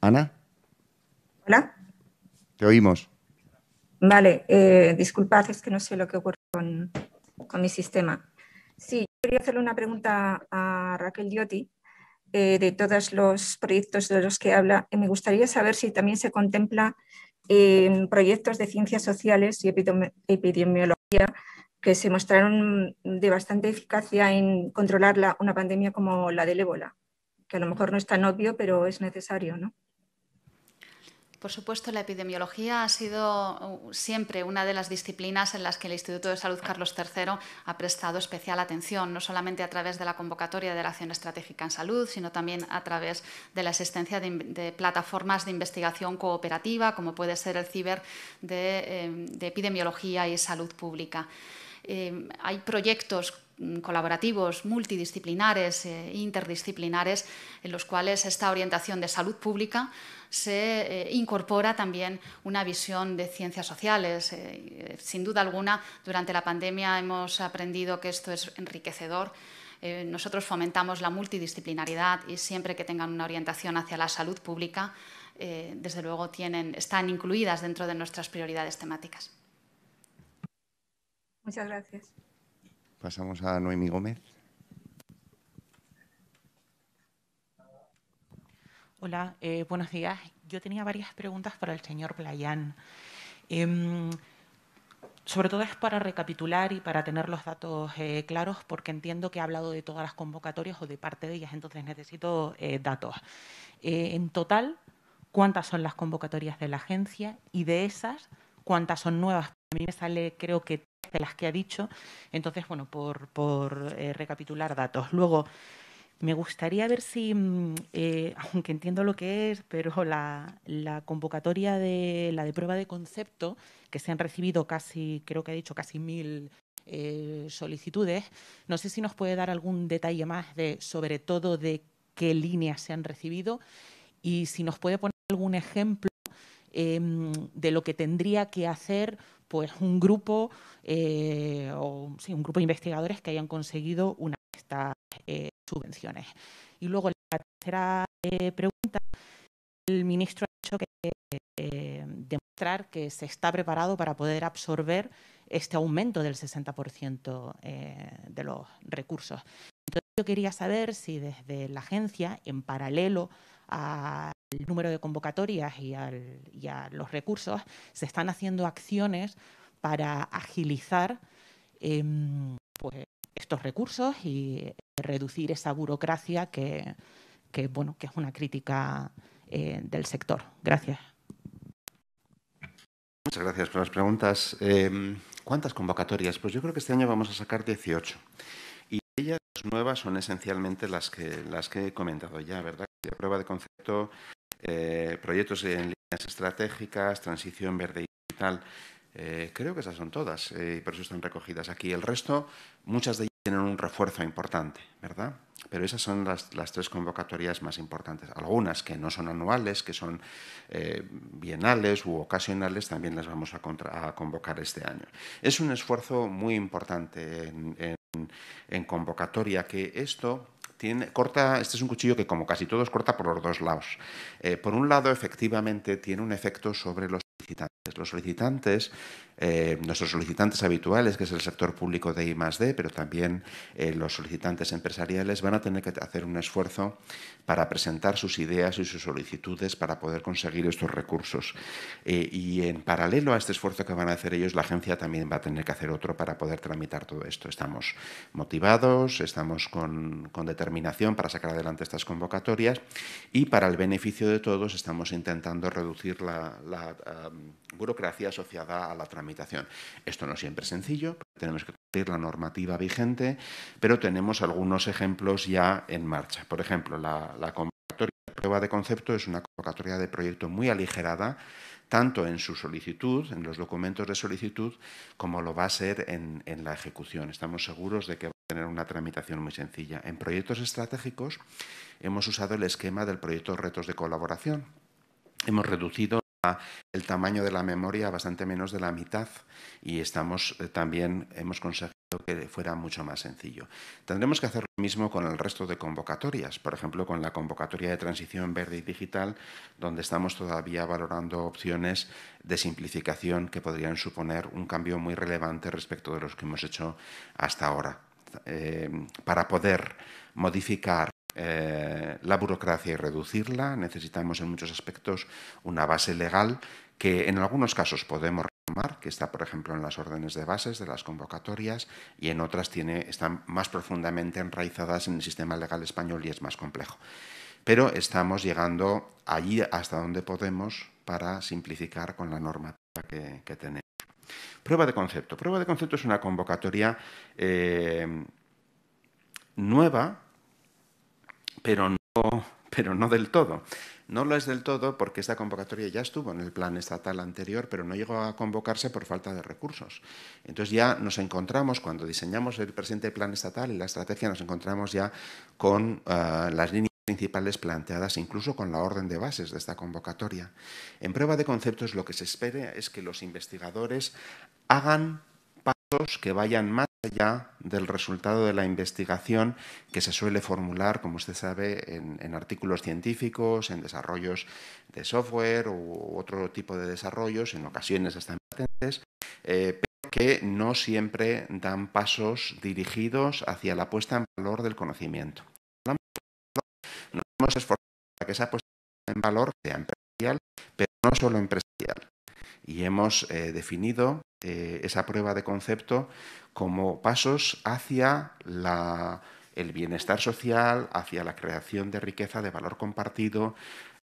Ana. Hola. Te oímos. Vale, eh, disculpad, es que no sé lo que ocurre con, mi sistema. Sí, quería hacerle una pregunta a Raquel Diotti. Eh, de todos los proyectos de los que habla, me gustaría saber si también se contempla proyectos de ciencias sociales y epidemiología que se mostraron de bastante eficacia en controlar una pandemia como la del ébola, que a lo mejor no es tan obvio, pero es necesario, ¿no? Por supuesto, la epidemiología ha sido uh, siempre una de las disciplinas en las que el Instituto de Salud Carlos III ha prestado especial atención, no solamente a través de la convocatoria de la Acción Estratégica en Salud, sino también a través de la existencia de, plataformas de investigación cooperativa, como puede ser el CIBER de, eh, epidemiología y salud pública. Eh, hay proyectos Mm, colaborativos, multidisciplinares e interdisciplinares, en los cuales esta orientación de salud pública se eh, incorpora también una visión de ciencias sociales. Eh, sin duda alguna, durante la pandemia hemos aprendido que esto es enriquecedor nosotros fomentamos la multidisciplinaridad y siempre que tengan una orientación hacia la salud pública, desde luego tienen, están incluidas dentro de nuestras prioridades temáticas. Muchas gracias. Pasamos a Noemí Gómez. Hola, eh, buenos días. Yo tenía varias preguntas para el señor Playán. Em, sobre todo es para recapitular y para tener los datos eh, claros, porque entiendo que ha hablado de todas las convocatorias o de parte de ellas, entonces necesito eh, datos. en total, ¿cuántas son las convocatorias de la agencia? Y de esas, ¿cuántas son nuevas? A mí me sale, creo que de las que ha dicho. Entonces, bueno, por, eh, recapitular datos. Luego, me gustaría ver si, mm, eh, aunque entiendo lo que es, pero la, convocatoria de la de prueba de concepto, que se han recibido casi, creo que ha dicho casi mil eh, solicitudes, no sé si nos puede dar algún detalle más de, sobre todo, de qué líneas se han recibido y si nos puede poner algún ejemplo em, de lo que tendría que hacer pues un grupo eh, o un grupo de investigadores que hayan conseguido una de estas eh, subvenciones. Y luego la tercera eh, pregunta, el ministro ha dicho que demostrar que se está preparado para poder absorber este aumento del 60% de los recursos. Entonces yo quería saber si desde la agencia, en paralelo a número de convocatorias y, a los recursos, se están haciendo acciones para agilizar em, pues, estos recursos y eh, reducir esa burocracia que, bueno, que es una crítica eh, del sector. Gracias. Muchas gracias por las preguntas. Em, ¿Cuántas convocatorias? Pues yo creo que este año vamos a sacar 18. Y ellas nuevas son esencialmente las que, las que he comentado ya, ¿verdad? La prueba de concepto eh, proyectos en líneas estratégicas, transición verde y tal, eh, creo que esas son todas eh, y por eso están recogidas aquí. El resto, muchas de ellas tienen un refuerzo importante, ¿verdad? Pero esas son las, tres convocatorias más importantes. Algunas que no son anuales, que son bienales u ocasionales, también las vamos a, convocar este año. Es un esfuerzo muy importante en convocatoria que esto corta, este es un cuchillo que, como casi todos, corta por los dos lados. Eh, por un lado, efectivamente, tiene un efecto sobre los los solicitantes, eh, nuestros solicitantes habituales, que es el sector público de I +D, pero también eh, los solicitantes empresariales, van a tener que hacer un esfuerzo para presentar sus ideas y sus solicitudes para poder conseguir estos recursos. Eh, y en paralelo a este esfuerzo que van a hacer ellos, la agencia también va a tener que hacer otro para poder tramitar todo esto. Estamos motivados, estamos con, con determinación para sacar adelante estas convocatorias y para el beneficio de todos estamos intentando reducir la ah, Em, burocracia asociada a la tramitación. Esto no siempre es sencillo, tenemos que cumplir la normativa vigente, pero tenemos algunos ejemplos ya en marcha. Por ejemplo, la, convocatoria de prueba de concepto es una convocatoria de proyecto muy aligerada, tanto en su solicitud, en los documentos de solicitud, como lo va a ser en, la ejecución. Estamos seguros de que va a tener una tramitación muy sencilla. En proyectos estratégicos hemos usado el esquema del proyecto Retos de Colaboración. Hemos reducido el tamaño de la memoria bastante menos de la mitad y estamos eh, también hemos conseguido que fuera mucho más sencillo. Tendremos que hacer lo mismo con el resto de convocatorias, por ejemplo, con la convocatoria de transición verde y digital, donde estamos todavía valorando opciones de simplificación que podrían suponer un cambio muy relevante respecto de los que hemos hecho hasta ahora. Eh, para poder modificar eh, la burocracia y reducirla. Necesitamos en muchos aspectos una base legal que en algunos casos podemos retomar, que está, por ejemplo, en las órdenes de bases de las convocatorias y en otras tiene, están más profundamente enraizadas en el sistema legal español y es más complejo. Pero estamos llegando allí hasta donde podemos para simplificar con la normativa que, tenemos. Prueba de concepto. Prueba de concepto es una convocatoria eh, nueva pero no, pero no del todo. No lo es del todo porque esta convocatoria ya estuvo en el plan estatal anterior, pero no llegó a convocarse por falta de recursos. Entonces ya nos encontramos, cuando diseñamos el presente plan estatal y la estrategia, nos encontramos ya con eh, las líneas principales planteadas, incluso con la orden de bases de esta convocatoria. En prueba de conceptos, lo que se espera es que los investigadores hagan pasos que vayan más ya del resultado de la investigación que se suele formular, como usted sabe, en, artículos científicos, en desarrollos de software u otro tipo de desarrollos, en ocasiones hasta en patentes, eh, pero que no siempre dan pasos dirigidos hacia la puesta en valor del conocimiento. Nos hemos esforzado para que esa puesta en valor sea empresarial, pero no solo empresarial. Y hemos eh, definido este, esa prueba de concepto como pasos hacia el bienestar social, hacia la creación de riqueza, de valor compartido.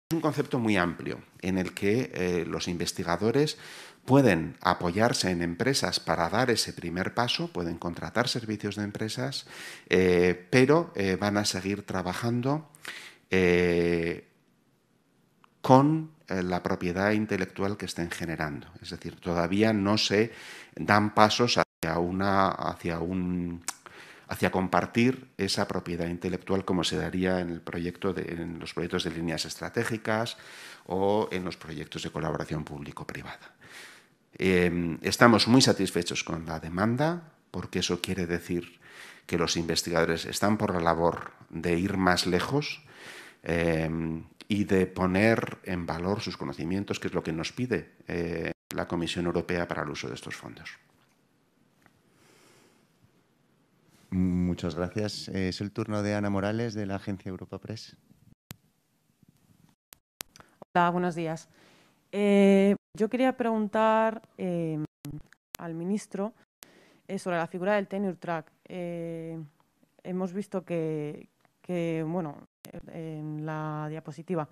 Es un concepto muy amplio en el que eh, los investigadores pueden apoyarse en empresas para dar ese primer paso, pueden contratar servicios de empresas, eh, pero eh, van a seguir trabajando con eh, la propiedad intelectual que estén generando. Es decir, todavía no se dan pasos hacia, un, hacia compartir esa propiedad intelectual como se daría en, los proyectos de líneas estratégicas o en los proyectos de colaboración público-privada. Em, estamos muy satisfechos con la demanda porque eso quiere decir que los investigadores están por la labor de ir más lejos em, y de poner en valor sus conocimientos, que es lo que nos pide eh, la Comisión Europea para el uso de estos fondos. Muchas gracias. Es el turno de Ana Morales, de la Agencia Europa Press. Hola, buenos días. Eh, yo quería preguntar em, al ministro eh, sobre la figura del tenure track. hemos visto que, que, bueno, e-, en la diapositiva.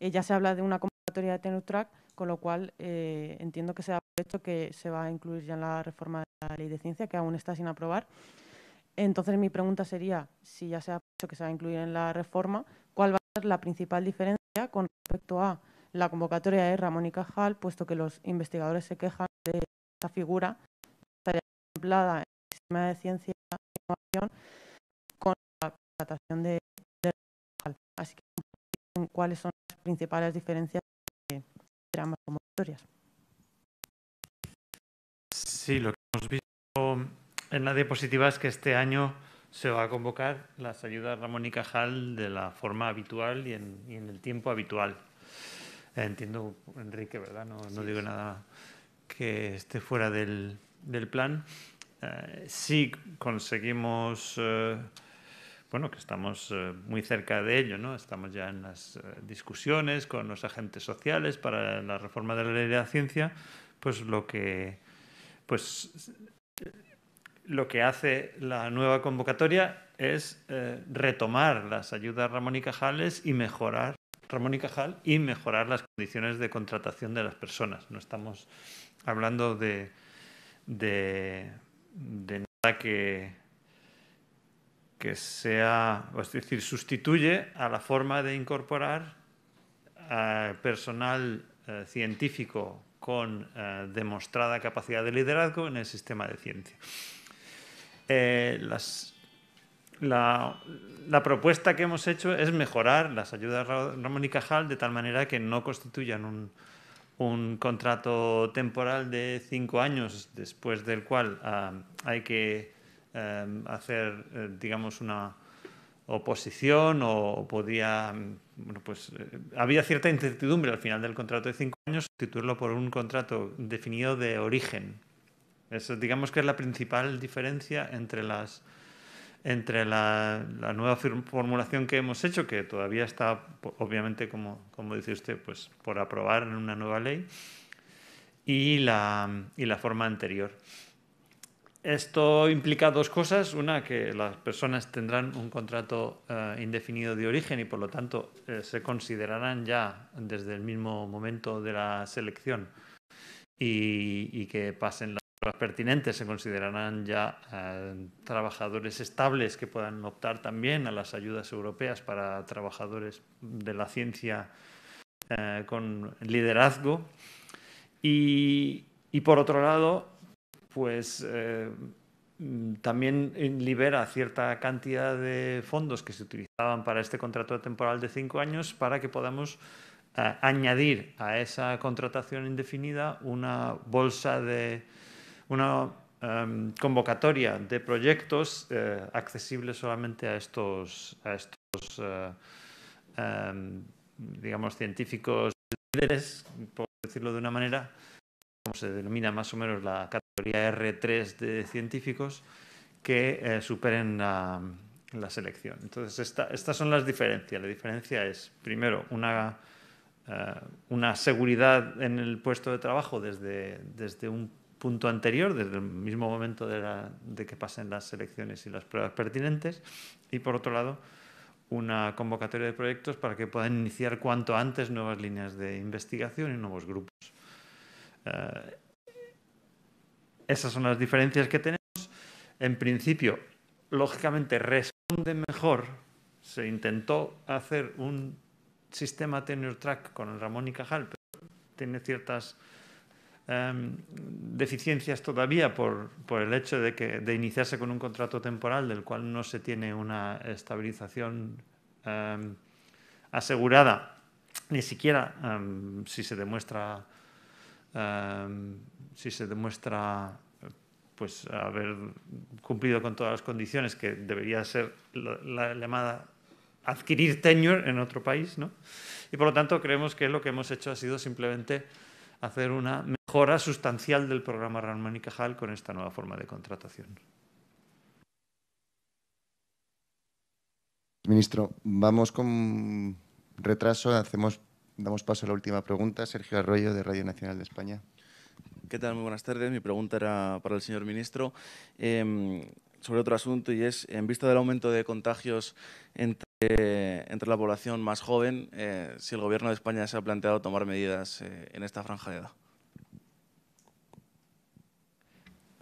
Eh, ya se habla de una convocatoria de track con lo cual eh, entiendo que ha hecho que se va a incluir ya en la reforma de la ley de ciencia, que aún está sin aprobar. Entonces, mi pregunta sería, si ya se ha dicho que se va a incluir en la reforma, ¿cuál va a ser la principal diferencia con respecto a la convocatoria de Ramón y Cajal, puesto que los investigadores se quejan de esta figura, estaría contemplada en el sistema de ciencia e innovación, tratación de, Así que cuáles son las principales diferencias entre como historias. Sí, lo que hemos visto en la diapositiva es que este año se va a convocar las ayudas Ramón y Cajal de la forma habitual y en, en el tiempo habitual. Entiendo, Enrique, ¿verdad? No, no digo nada que esté fuera del, del plan. Eh, sí conseguimos... Eh, bueno, que estamos eh, muy cerca de ello, ¿no? Estamos ya en las eh, discusiones con los agentes sociales para la reforma de la ley de la ciencia, pues lo que pues lo que hace la nueva convocatoria es eh, retomar las ayudas Ramón y Cajales y mejorar Ramón y Cajal y mejorar las condiciones de contratación de las personas. No estamos hablando de nada que que sea, es decir, sustituye a la forma de incorporar eh, personal eh, científico con eh, demostrada capacidad de liderazgo en el sistema de ciencia. la, propuesta que hemos hecho es mejorar las ayudas Ramón y Cajal de tal manera que no constituyan un contrato temporal de cinco años después del cual ah, hay que Em, hacer, eh, digamos, una oposición o, podía, mm, bueno, pues eh, había cierta incertidumbre al final del contrato de cinco años, sustituirlo por un contrato definido de origen. Eso, digamos que es la principal diferencia entre las entre la, nueva formulación que hemos hecho, que todavía está, obviamente, como, dice usted, pues por aprobar en una nueva ley, y la forma anterior. Esto implica dos cosas. Una, que las personas tendrán un contrato eh, indefinido de origen y por lo tanto eh, se considerarán ya desde el mismo momento de la selección y, que pasen las pruebas pertinentes, se considerarán ya eh, trabajadores estables que puedan optar también a las ayudas europeas para trabajadores de la ciencia con liderazgo. y por otro lado, pues eh, mm, también libera cierta cantidad de fondos que se utilizaban para este contrato temporal de cinco años para que podamos eh, añadir a esa contratación indefinida una bolsa de una em, convocatoria de proyectos eh, accesibles solamente a estos, a estos em, digamos científicos líderes, por decirlo de una manera, se denomina más o menos la categoría R3 de científicos que eh, superen la, selección. Entonces, estas son las diferencias. La diferencia es, primero, eh, una, seguridad en el puesto de trabajo desde, desde un punto anterior, desde el mismo momento de, de, que pasen las selecciones y las pruebas pertinentes, y por otro lado, una convocatoria de proyectos para que puedan iniciar cuanto antes nuevas líneas de investigación y nuevos grupos. Eh, esas son las diferencias que tenemos. En principio, lógicamente responde mejor. Se intentó hacer un sistema tenure track con Ramón y Cajal, pero tiene ciertas em, deficiencias todavía por, el hecho de, que, de iniciarse con un contrato temporal del cual no se tiene una estabilización em, asegurada, ni siquiera em, si se demuestra Em, si se demuestra pues haber cumplido con todas las condiciones que debería ser la, llamada adquirir tenure en otro país, ¿no? Y por lo tanto creemos que lo que hemos hecho ha sido simplemente hacer una mejora sustancial del programa Ramón y Cajal con esta nueva forma de contratación. Ministro, vamos con retraso, hacemos Damos paso a la última pregunta. Sergio Arroyo, de Radio Nacional de España. ¿Qué tal? Muy buenas tardes. Mi pregunta era para el señor ministro em, sobre otro asunto y es, en vista del aumento de contagios entre, la población más joven, eh, si el Gobierno de España se ha planteado tomar medidas eh, en esta franja de edad.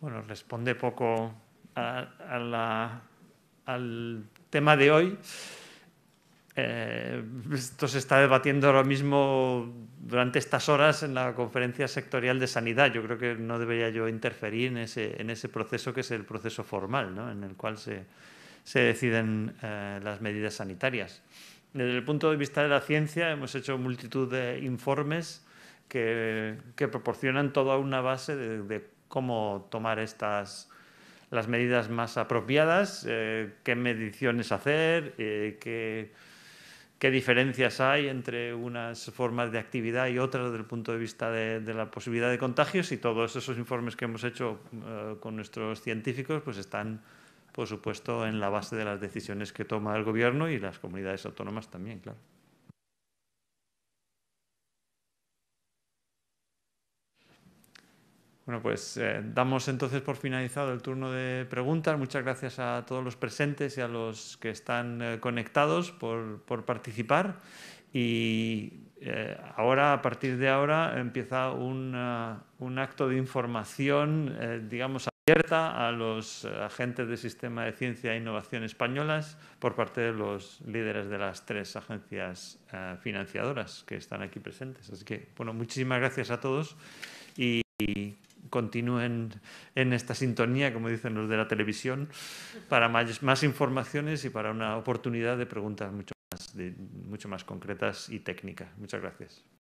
Bueno, responde poco al tema de hoy. Eh, esto se está debatiendo ahora mismo durante estas horas en la conferencia sectorial de sanidad. Yo creo que no debería yo interferir en ese, en ese proceso que es el proceso formal, ¿no? en el cual se, se deciden eh, las medidas sanitarias. Desde el punto de vista de la ciencia, hemos hecho multitud de informes que, que proporcionan toda una base de, cómo tomar estas las medidas más apropiadas, eh, qué mediciones hacer, qué qué diferencias hay entre unas formas de actividad y otras desde el punto de vista de, la posibilidad de contagios y todos esos informes que hemos hecho eh, con nuestros científicos pues están, por supuesto, en la base de las decisiones que toma el Gobierno y las comunidades autónomas también, claro. Bueno, pues eh, damos entonces por finalizado el turno de preguntas. Muchas gracias a todos los presentes y a los que están eh, conectados por, participar. Y eh, ahora, a partir de ahora, empieza un, acto de información, digamos, abierta a los agentes del Sistema de Ciencia e Innovación Españolas por parte de los líderes de las tres agencias financiadoras que están aquí presentes. Así que, bueno, muchísimas gracias a todos y continúen en esta sintonía, como dicen los de la televisión, para más, informaciones y para una oportunidad de preguntas mucho mucho más concretas y técnicas. Muchas gracias.